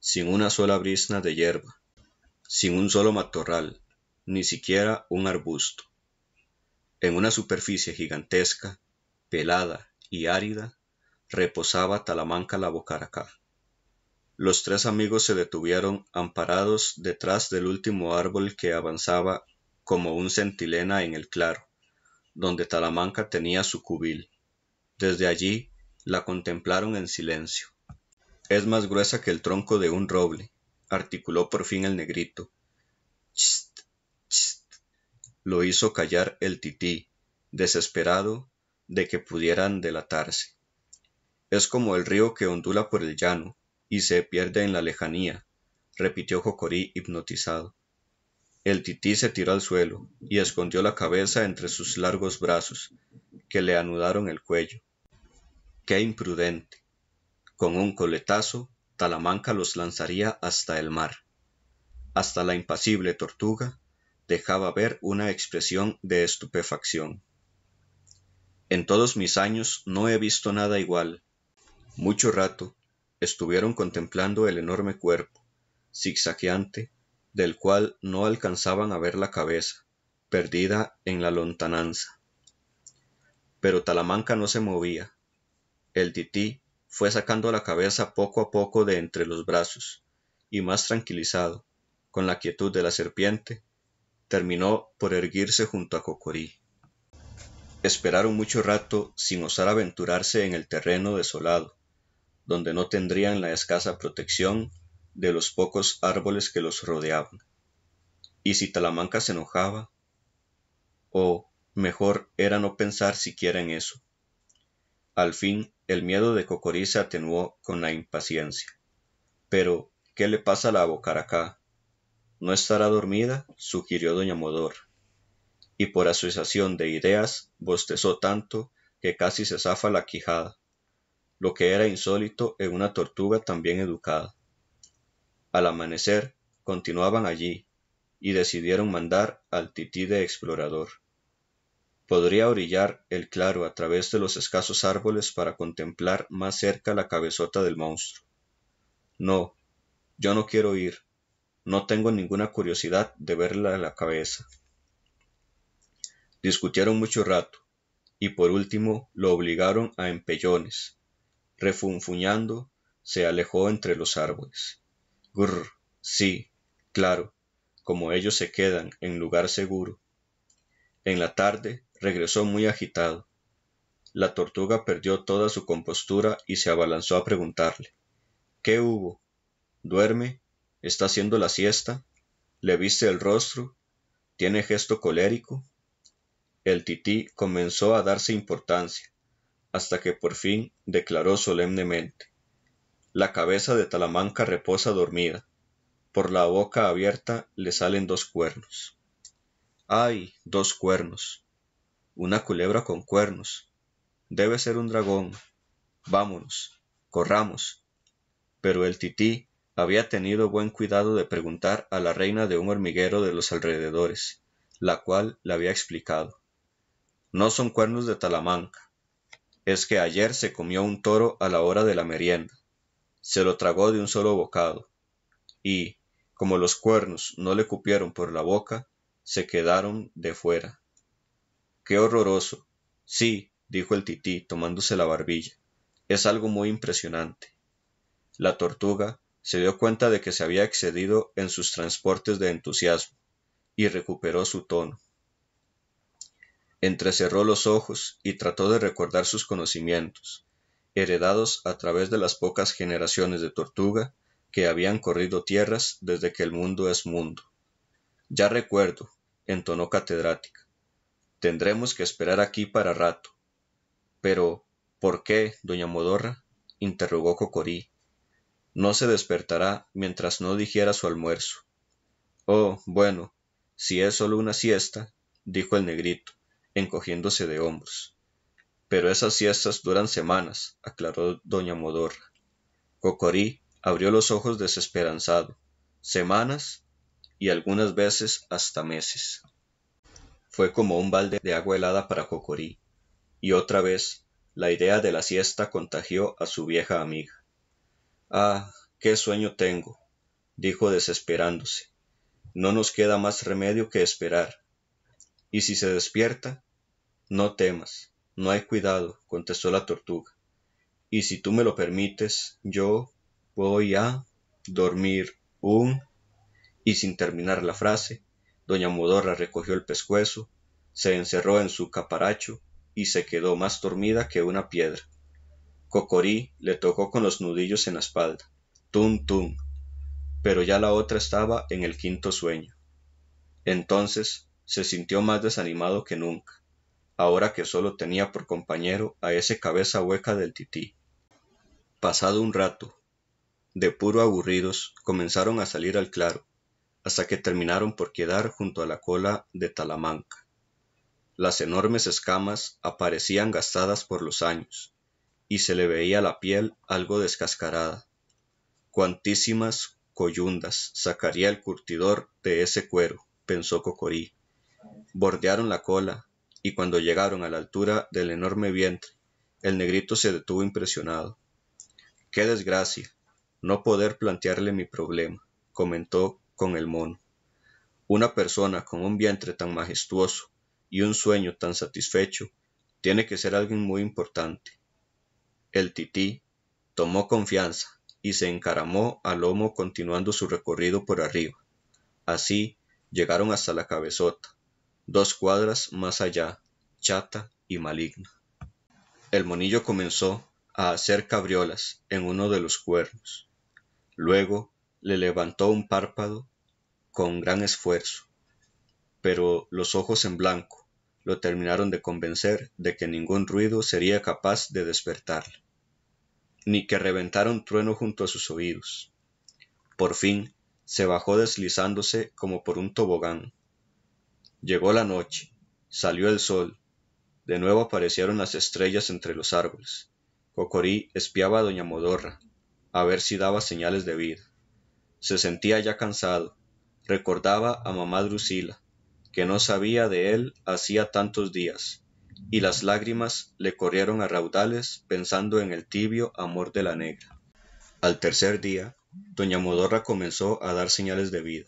sin una sola brisna de hierba, sin un solo matorral, ni siquiera un arbusto. En una superficie gigantesca, pelada y árida, reposaba Talamanca la Bocaracá. Los tres amigos se detuvieron amparados detrás del último árbol que avanzaba como un centilena en el claro, donde Talamanca tenía su cubil. Desde allí la contemplaron en silencio. Es más gruesa que el tronco de un roble, articuló por fin el negrito. Chst, chst. Lo hizo callar el tití, desesperado de que pudieran delatarse. Es como el río que ondula por el llano y se pierde en la lejanía, repitió Jocorí hipnotizado. El tití se tiró al suelo y escondió la cabeza entre sus largos brazos, que le anudaron el cuello. ¡Qué imprudente! Con un coletazo, Talamanca los lanzaría hasta el mar. Hasta la impasible tortuga dejaba ver una expresión de estupefacción. En todos mis años no he visto nada igual. Mucho rato estuvieron contemplando el enorme cuerpo, zigzagueante, del cual no alcanzaban a ver la cabeza, perdida en la lontananza. Pero Talamanca no se movía, el tití fue sacando la cabeza poco a poco de entre los brazos, y más tranquilizado, con la quietud de la serpiente, terminó por erguirse junto a Cocorí. Esperaron mucho rato sin osar aventurarse en el terreno desolado, donde no tendrían la escasa protección de los pocos árboles que los rodeaban. Y si Talamanca se enojaba, o mejor era no pensar siquiera en eso. Al fin el miedo de Cocorí se atenuó con la impaciencia. Pero, ¿qué le pasa a la Bocaracá? ¿No estará dormida? sugirió doña Modor. Y por asociación de ideas bostezó tanto que casi se zafa la quijada, lo que era insólito en una tortuga tan bien educada. Al amanecer, continuaban allí, y decidieron mandar al tití de explorador podría orillar el claro a través de los escasos árboles para contemplar más cerca la cabezota del monstruo. No, yo no quiero ir, no tengo ninguna curiosidad de verla a la cabeza. Discutieron mucho rato, y por último lo obligaron a empellones. Refunfuñando, se alejó entre los árboles. Grrr, sí, claro, como ellos se quedan en lugar seguro. En la tarde regresó muy agitado. La tortuga perdió toda su compostura y se abalanzó a preguntarle ¿Qué hubo? ¿Duerme? ¿Está haciendo la siesta? ¿Le viste el rostro? ¿Tiene gesto colérico? El tití comenzó a darse importancia, hasta que por fin declaró solemnemente La cabeza de Talamanca reposa dormida. Por la boca abierta le salen dos cuernos. ¡Ay! dos cuernos una culebra con cuernos. Debe ser un dragón. Vámonos, corramos. Pero el tití había tenido buen cuidado de preguntar a la reina de un hormiguero de los alrededores, la cual le había explicado. No son cuernos de Talamanca. Es que ayer se comió un toro a la hora de la merienda. Se lo tragó de un solo bocado. Y, como los cuernos no le cupieron por la boca, se quedaron de fuera qué horroroso. Sí, dijo el tití, tomándose la barbilla. Es algo muy impresionante. La tortuga se dio cuenta de que se había excedido en sus transportes de entusiasmo, y recuperó su tono. Entrecerró los ojos y trató de recordar sus conocimientos, heredados a través de las pocas generaciones de tortuga que habían corrido tierras desde que el mundo es mundo. Ya recuerdo, entonó catedrática tendremos que esperar aquí para rato. Pero ¿por qué, doña Modorra? interrogó Cocorí. No se despertará mientras no dijera su almuerzo. Oh, bueno, si es solo una siesta, dijo el negrito, encogiéndose de hombros. Pero esas siestas duran semanas, aclaró doña Modorra. Cocorí abrió los ojos desesperanzado. Semanas y algunas veces hasta meses fue como un balde de agua helada para jocorí. y otra vez la idea de la siesta contagió a su vieja amiga. Ah, qué sueño tengo, dijo desesperándose. No nos queda más remedio que esperar. Y si se despierta, no temas, no hay cuidado, contestó la tortuga. Y si tú me lo permites, yo voy a dormir un... y sin terminar la frase, doña Modorra recogió el pescuezo, se encerró en su caparacho y se quedó más dormida que una piedra. Cocorí le tocó con los nudillos en la espalda. Tum, tum. Pero ya la otra estaba en el quinto sueño. Entonces se sintió más desanimado que nunca, ahora que solo tenía por compañero a ese cabeza hueca del tití. Pasado un rato, de puro aburridos, comenzaron a salir al claro, hasta que terminaron por quedar junto a la cola de Talamanca. Las enormes escamas aparecían gastadas por los años, y se le veía la piel algo descascarada. Cuantísimas coyundas sacaría el curtidor de ese cuero, pensó Cocorí. Bordearon la cola, y cuando llegaron a la altura del enorme vientre, el negrito se detuvo impresionado. Qué desgracia, no poder plantearle mi problema, comentó con el mono. Una persona con un vientre tan majestuoso y un sueño tan satisfecho tiene que ser alguien muy importante. El tití tomó confianza y se encaramó al lomo continuando su recorrido por arriba. Así llegaron hasta la cabezota, dos cuadras más allá, chata y maligna. El monillo comenzó a hacer cabriolas en uno de los cuernos. Luego le levantó un párpado con gran esfuerzo, pero los ojos en blanco lo terminaron de convencer de que ningún ruido sería capaz de despertarle, ni que reventara un trueno junto a sus oídos. Por fin se bajó deslizándose como por un tobogán. Llegó la noche, salió el sol, de nuevo aparecieron las estrellas entre los árboles. Cocorí espiaba a doña Modorra, a ver si daba señales de vida. Se sentía ya cansado, recordaba a mamá Drusila, que no sabía de él hacía tantos días, y las lágrimas le corrieron a raudales pensando en el tibio amor de la negra. Al tercer día, doña Modorra comenzó a dar señales de vida.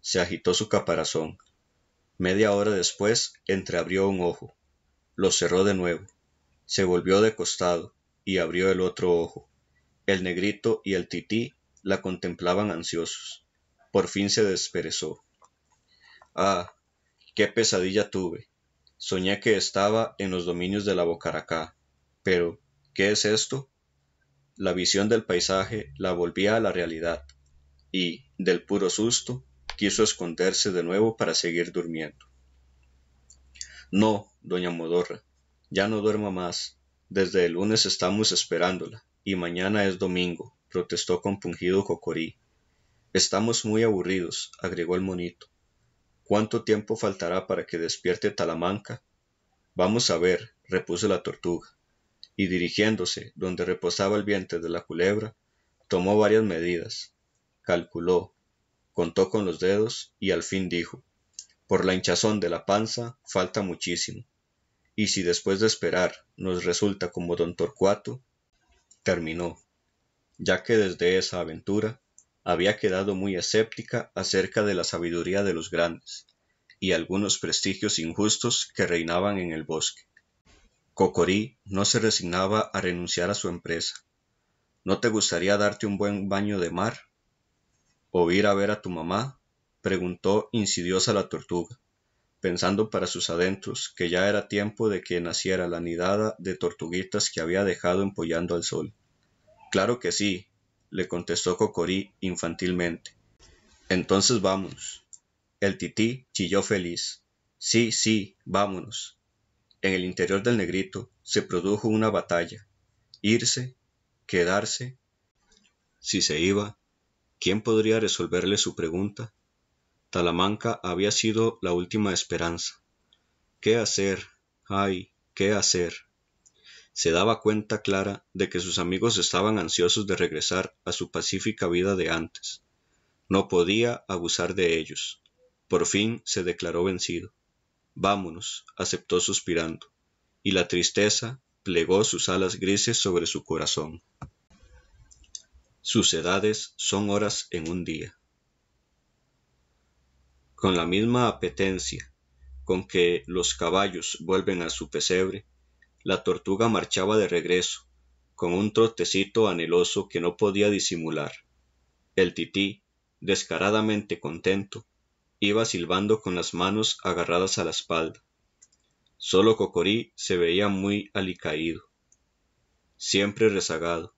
Se agitó su caparazón. Media hora después entreabrió un ojo, lo cerró de nuevo, se volvió de costado y abrió el otro ojo. El negrito y el tití la contemplaban ansiosos. Por fin se desperezó. Ah, qué pesadilla tuve. Soñé que estaba en los dominios de la Bocaracá. Pero, ¿qué es esto? La visión del paisaje la volvía a la realidad, y, del puro susto, quiso esconderse de nuevo para seguir durmiendo. No, doña Modorra, ya no duerma más. Desde el lunes estamos esperándola, y mañana es domingo, protestó compungido Cocorí. Estamos muy aburridos, agregó el monito. ¿Cuánto tiempo faltará para que despierte Talamanca? Vamos a ver, repuso la tortuga, y dirigiéndose donde reposaba el vientre de la culebra, tomó varias medidas, calculó, contó con los dedos y al fin dijo, por la hinchazón de la panza falta muchísimo, y si después de esperar nos resulta como don Torcuato, terminó, ya que desde esa aventura había quedado muy escéptica acerca de la sabiduría de los grandes y algunos prestigios injustos que reinaban en el bosque. Cocorí no se resignaba a renunciar a su empresa. ¿No te gustaría darte un buen baño de mar? ¿O ir a ver a tu mamá? preguntó insidiosa la tortuga, pensando para sus adentros que ya era tiempo de que naciera la nidada de tortuguitas que había dejado empollando al sol. Claro que sí, le contestó Cocorí infantilmente. Entonces vámonos. El tití chilló feliz. Sí, sí, vámonos. En el interior del negrito se produjo una batalla. Irse, quedarse. Si se iba, ¿quién podría resolverle su pregunta? Talamanca había sido la última esperanza. ¿Qué hacer? ¡Ay! ¿Qué hacer? se daba cuenta Clara de que sus amigos estaban ansiosos de regresar a su pacífica vida de antes. No podía abusar de ellos. Por fin se declaró vencido. Vámonos, aceptó suspirando, y la tristeza plegó sus alas grises sobre su corazón. Sus edades son horas en un día. Con la misma apetencia con que los caballos vuelven a su pesebre, la tortuga marchaba de regreso, con un trotecito anheloso que no podía disimular. El tití, descaradamente contento, iba silbando con las manos agarradas a la espalda. Solo Cocorí se veía muy alicaído, siempre rezagado.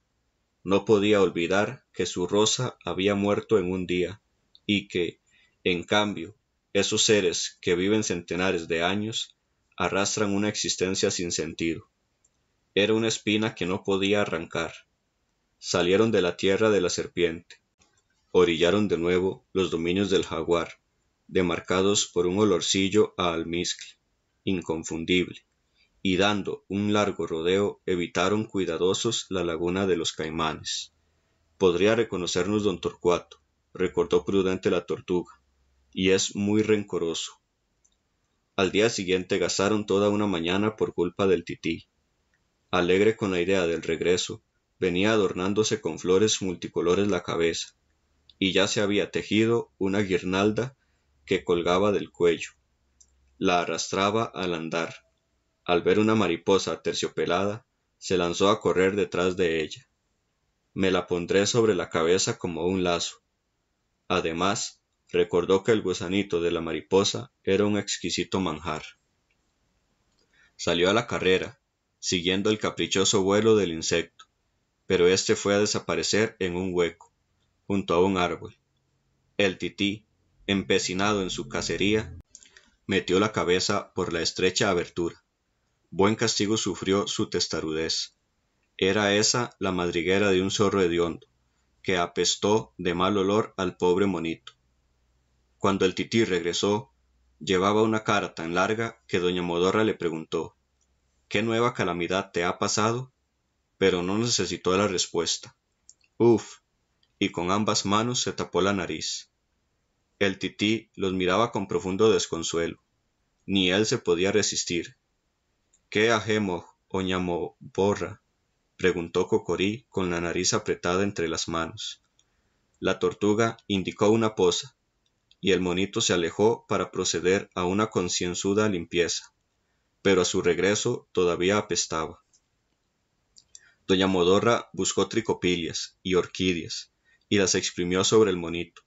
No podía olvidar que su rosa había muerto en un día y que, en cambio, esos seres que viven centenares de años arrastran una existencia sin sentido. Era una espina que no podía arrancar. Salieron de la tierra de la serpiente. Orillaron de nuevo los dominios del jaguar, demarcados por un olorcillo a almizcle, inconfundible, y dando un largo rodeo evitaron cuidadosos la laguna de los caimanes. Podría reconocernos don Torcuato, recordó prudente la tortuga, y es muy rencoroso, al día siguiente gastaron toda una mañana por culpa del tití. Alegre con la idea del regreso, venía adornándose con flores multicolores la cabeza, y ya se había tejido una guirnalda que colgaba del cuello. La arrastraba al andar. Al ver una mariposa terciopelada, se lanzó a correr detrás de ella. Me la pondré sobre la cabeza como un lazo. Además, recordó que el gusanito de la mariposa era un exquisito manjar. Salió a la carrera, siguiendo el caprichoso vuelo del insecto, pero éste fue a desaparecer en un hueco, junto a un árbol. El tití, empecinado en su cacería, metió la cabeza por la estrecha abertura. Buen castigo sufrió su testarudez. Era esa la madriguera de un zorro hediondo, que apestó de mal olor al pobre monito cuando el tití regresó llevaba una cara tan larga que doña Modorra le preguntó ¿Qué nueva calamidad te ha pasado? pero no necesitó la respuesta. Uf, y con ambas manos se tapó la nariz. El tití los miraba con profundo desconsuelo. Ni él se podía resistir. ¿Qué ajemo, oña Borra? preguntó Cocorí con la nariz apretada entre las manos. La tortuga indicó una posa, y el monito se alejó para proceder a una concienzuda limpieza, pero a su regreso todavía apestaba. Doña Modorra buscó tricopilias y orquídeas, y las exprimió sobre el monito,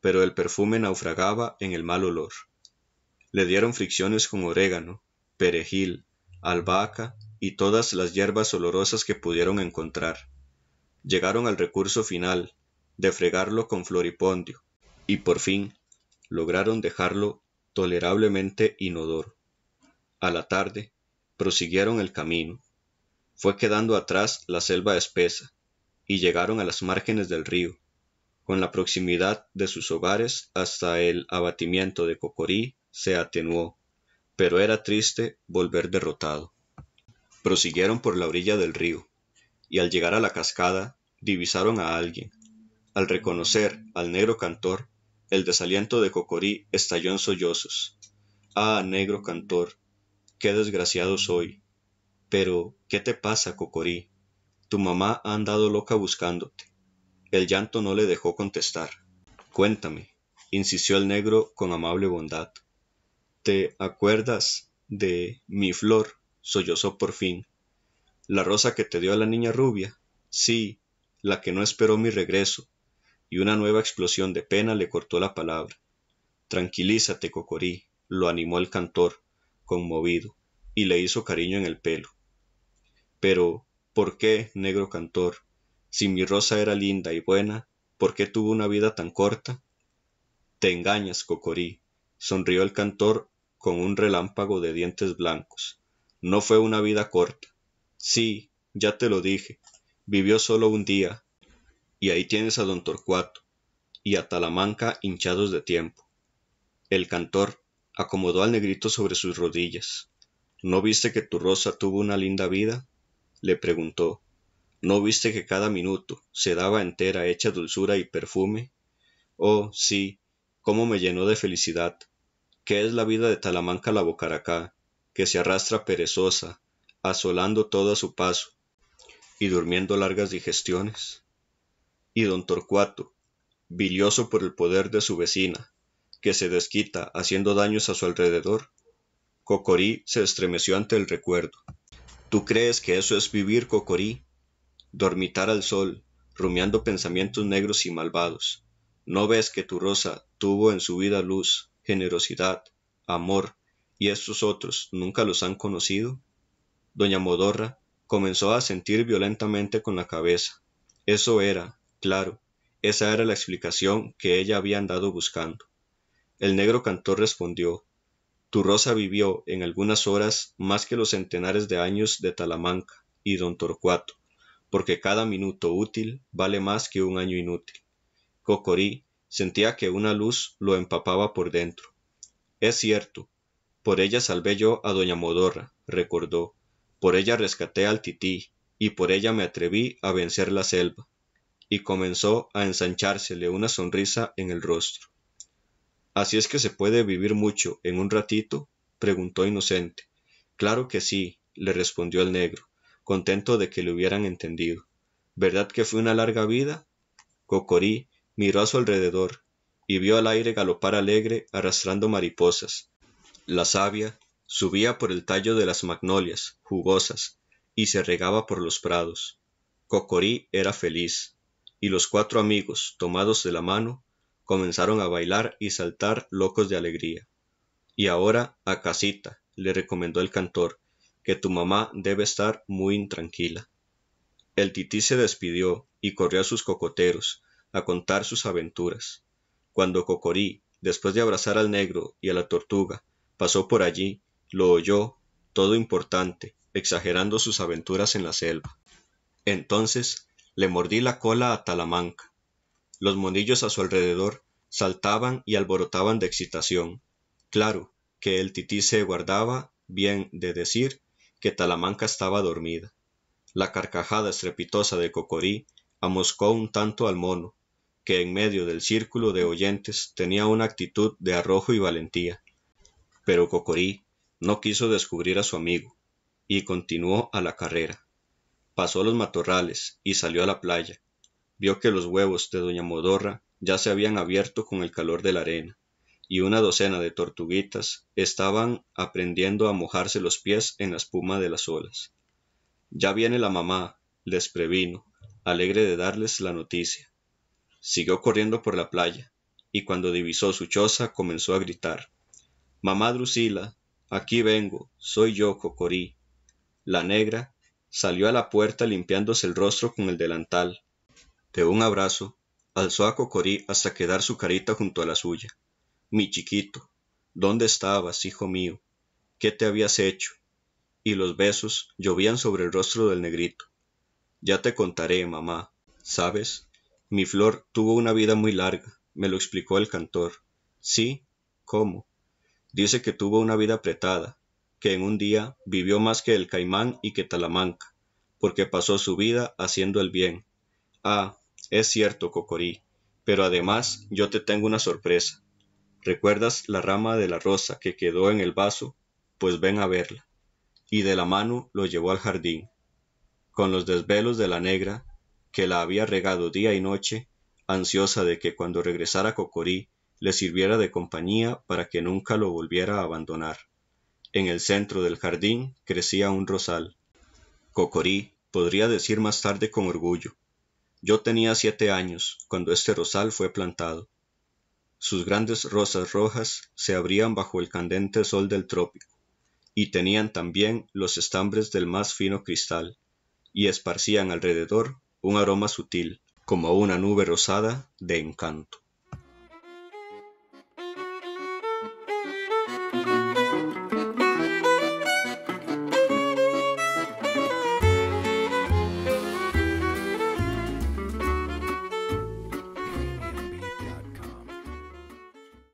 pero el perfume naufragaba en el mal olor. Le dieron fricciones con orégano, perejil, albahaca y todas las hierbas olorosas que pudieron encontrar. Llegaron al recurso final, de fregarlo con floripondio, y por fin lograron dejarlo tolerablemente inodoro. A la tarde, prosiguieron el camino. Fue quedando atrás la selva espesa, y llegaron a las márgenes del río, con la proximidad de sus hogares hasta el abatimiento de Cocorí se atenuó, pero era triste volver derrotado. Prosiguieron por la orilla del río, y al llegar a la cascada divisaron a alguien. Al reconocer al negro cantor, el desaliento de Cocorí estalló en sollozos. Ah, negro cantor, qué desgraciado soy. Pero, ¿qué te pasa, Cocorí? Tu mamá ha andado loca buscándote. El llanto no le dejó contestar. Cuéntame, insistió el negro con amable bondad. ¿Te acuerdas de mi flor? sollozó por fin. La rosa que te dio a la niña rubia. Sí, la que no esperó mi regreso, y una nueva explosión de pena le cortó la palabra. Tranquilízate, Cocorí, lo animó el cantor, conmovido, y le hizo cariño en el pelo. Pero, ¿por qué, negro cantor? Si mi rosa era linda y buena, ¿por qué tuvo una vida tan corta? Te engañas, Cocorí, sonrió el cantor con un relámpago de dientes blancos. No fue una vida corta. Sí, ya te lo dije. Vivió solo un día, y ahí tienes a don Torcuato y a Talamanca hinchados de tiempo. El cantor acomodó al negrito sobre sus rodillas. ¿No viste que tu rosa tuvo una linda vida? le preguntó. ¿No viste que cada minuto se daba entera hecha dulzura y perfume? Oh, sí, cómo me llenó de felicidad. ¿Qué es la vida de Talamanca la Bocaracá, que se arrastra perezosa, asolando todo a su paso y durmiendo largas digestiones? y don Torcuato, bilioso por el poder de su vecina, que se desquita haciendo daños a su alrededor, Cocorí se estremeció ante el recuerdo. ¿Tú crees que eso es vivir, Cocorí? Dormitar al sol, rumiando pensamientos negros y malvados. ¿No ves que tu rosa tuvo en su vida luz, generosidad, amor, y estos otros nunca los han conocido? Doña Modorra comenzó a sentir violentamente con la cabeza. Eso era, Claro, esa era la explicación que ella había andado buscando. El negro cantor respondió Tu rosa vivió en algunas horas más que los centenares de años de Talamanca y don Torcuato, porque cada minuto útil vale más que un año inútil. Cocorí sentía que una luz lo empapaba por dentro. Es cierto, por ella salvé yo a doña Modorra, recordó, por ella rescaté al tití, y por ella me atreví a vencer la selva y comenzó a ensanchársele una sonrisa en el rostro. Así es que se puede vivir mucho en un ratito, preguntó inocente. Claro que sí, le respondió el negro, contento de que le hubieran entendido. ¿Verdad que fue una larga vida? Cocorí miró a su alrededor y vio al aire galopar alegre arrastrando mariposas. La savia subía por el tallo de las magnolias, jugosas, y se regaba por los prados. Cocorí era feliz y los cuatro amigos, tomados de la mano, comenzaron a bailar y saltar locos de alegría. Y ahora a casita, le recomendó el cantor, que tu mamá debe estar muy intranquila. El tití se despidió y corrió a sus cocoteros, a contar sus aventuras. Cuando Cocorí, después de abrazar al negro y a la tortuga, pasó por allí, lo oyó, todo importante, exagerando sus aventuras en la selva. Entonces le mordí la cola a Talamanca. Los monillos a su alrededor saltaban y alborotaban de excitación. Claro, que el tití se guardaba bien de decir que Talamanca estaba dormida. La carcajada estrepitosa de Cocorí amoscó un tanto al mono, que en medio del círculo de oyentes tenía una actitud de arrojo y valentía. Pero Cocorí no quiso descubrir a su amigo, y continuó a la carrera pasó los matorrales y salió a la playa. Vio que los huevos de doña Modorra ya se habían abierto con el calor de la arena, y una docena de tortuguitas estaban aprendiendo a mojarse los pies en la espuma de las olas. Ya viene la mamá, les previno, alegre de darles la noticia. Siguió corriendo por la playa, y cuando divisó su choza comenzó a gritar Mamá Drusila, aquí vengo, soy yo, Cocorí. La negra, salió a la puerta limpiándose el rostro con el delantal. De un abrazo, alzó a Cocorí hasta quedar su carita junto a la suya. Mi chiquito, ¿dónde estabas, hijo mío? ¿Qué te habías hecho? Y los besos llovían sobre el rostro del negrito. Ya te contaré, mamá. ¿Sabes? Mi flor tuvo una vida muy larga, me lo explicó el cantor. Sí, ¿cómo? Dice que tuvo una vida apretada, que en un día vivió más que el caimán y que Talamanca, porque pasó su vida haciendo el bien. Ah, es cierto, Cocorí, pero además yo te tengo una sorpresa. ¿Recuerdas la rama de la rosa que quedó en el vaso? Pues ven a verla. Y de la mano lo llevó al jardín. Con los desvelos de la negra, que la había regado día y noche, ansiosa de que cuando regresara Cocorí le sirviera de compañía para que nunca lo volviera a abandonar. En el centro del jardín crecía un rosal. Cocorí podría decir más tarde con orgullo. Yo tenía siete años cuando este rosal fue plantado. Sus grandes rosas rojas se abrían bajo el candente sol del trópico, y tenían también los estambres del más fino cristal, y esparcían alrededor un aroma sutil, como una nube rosada de encanto.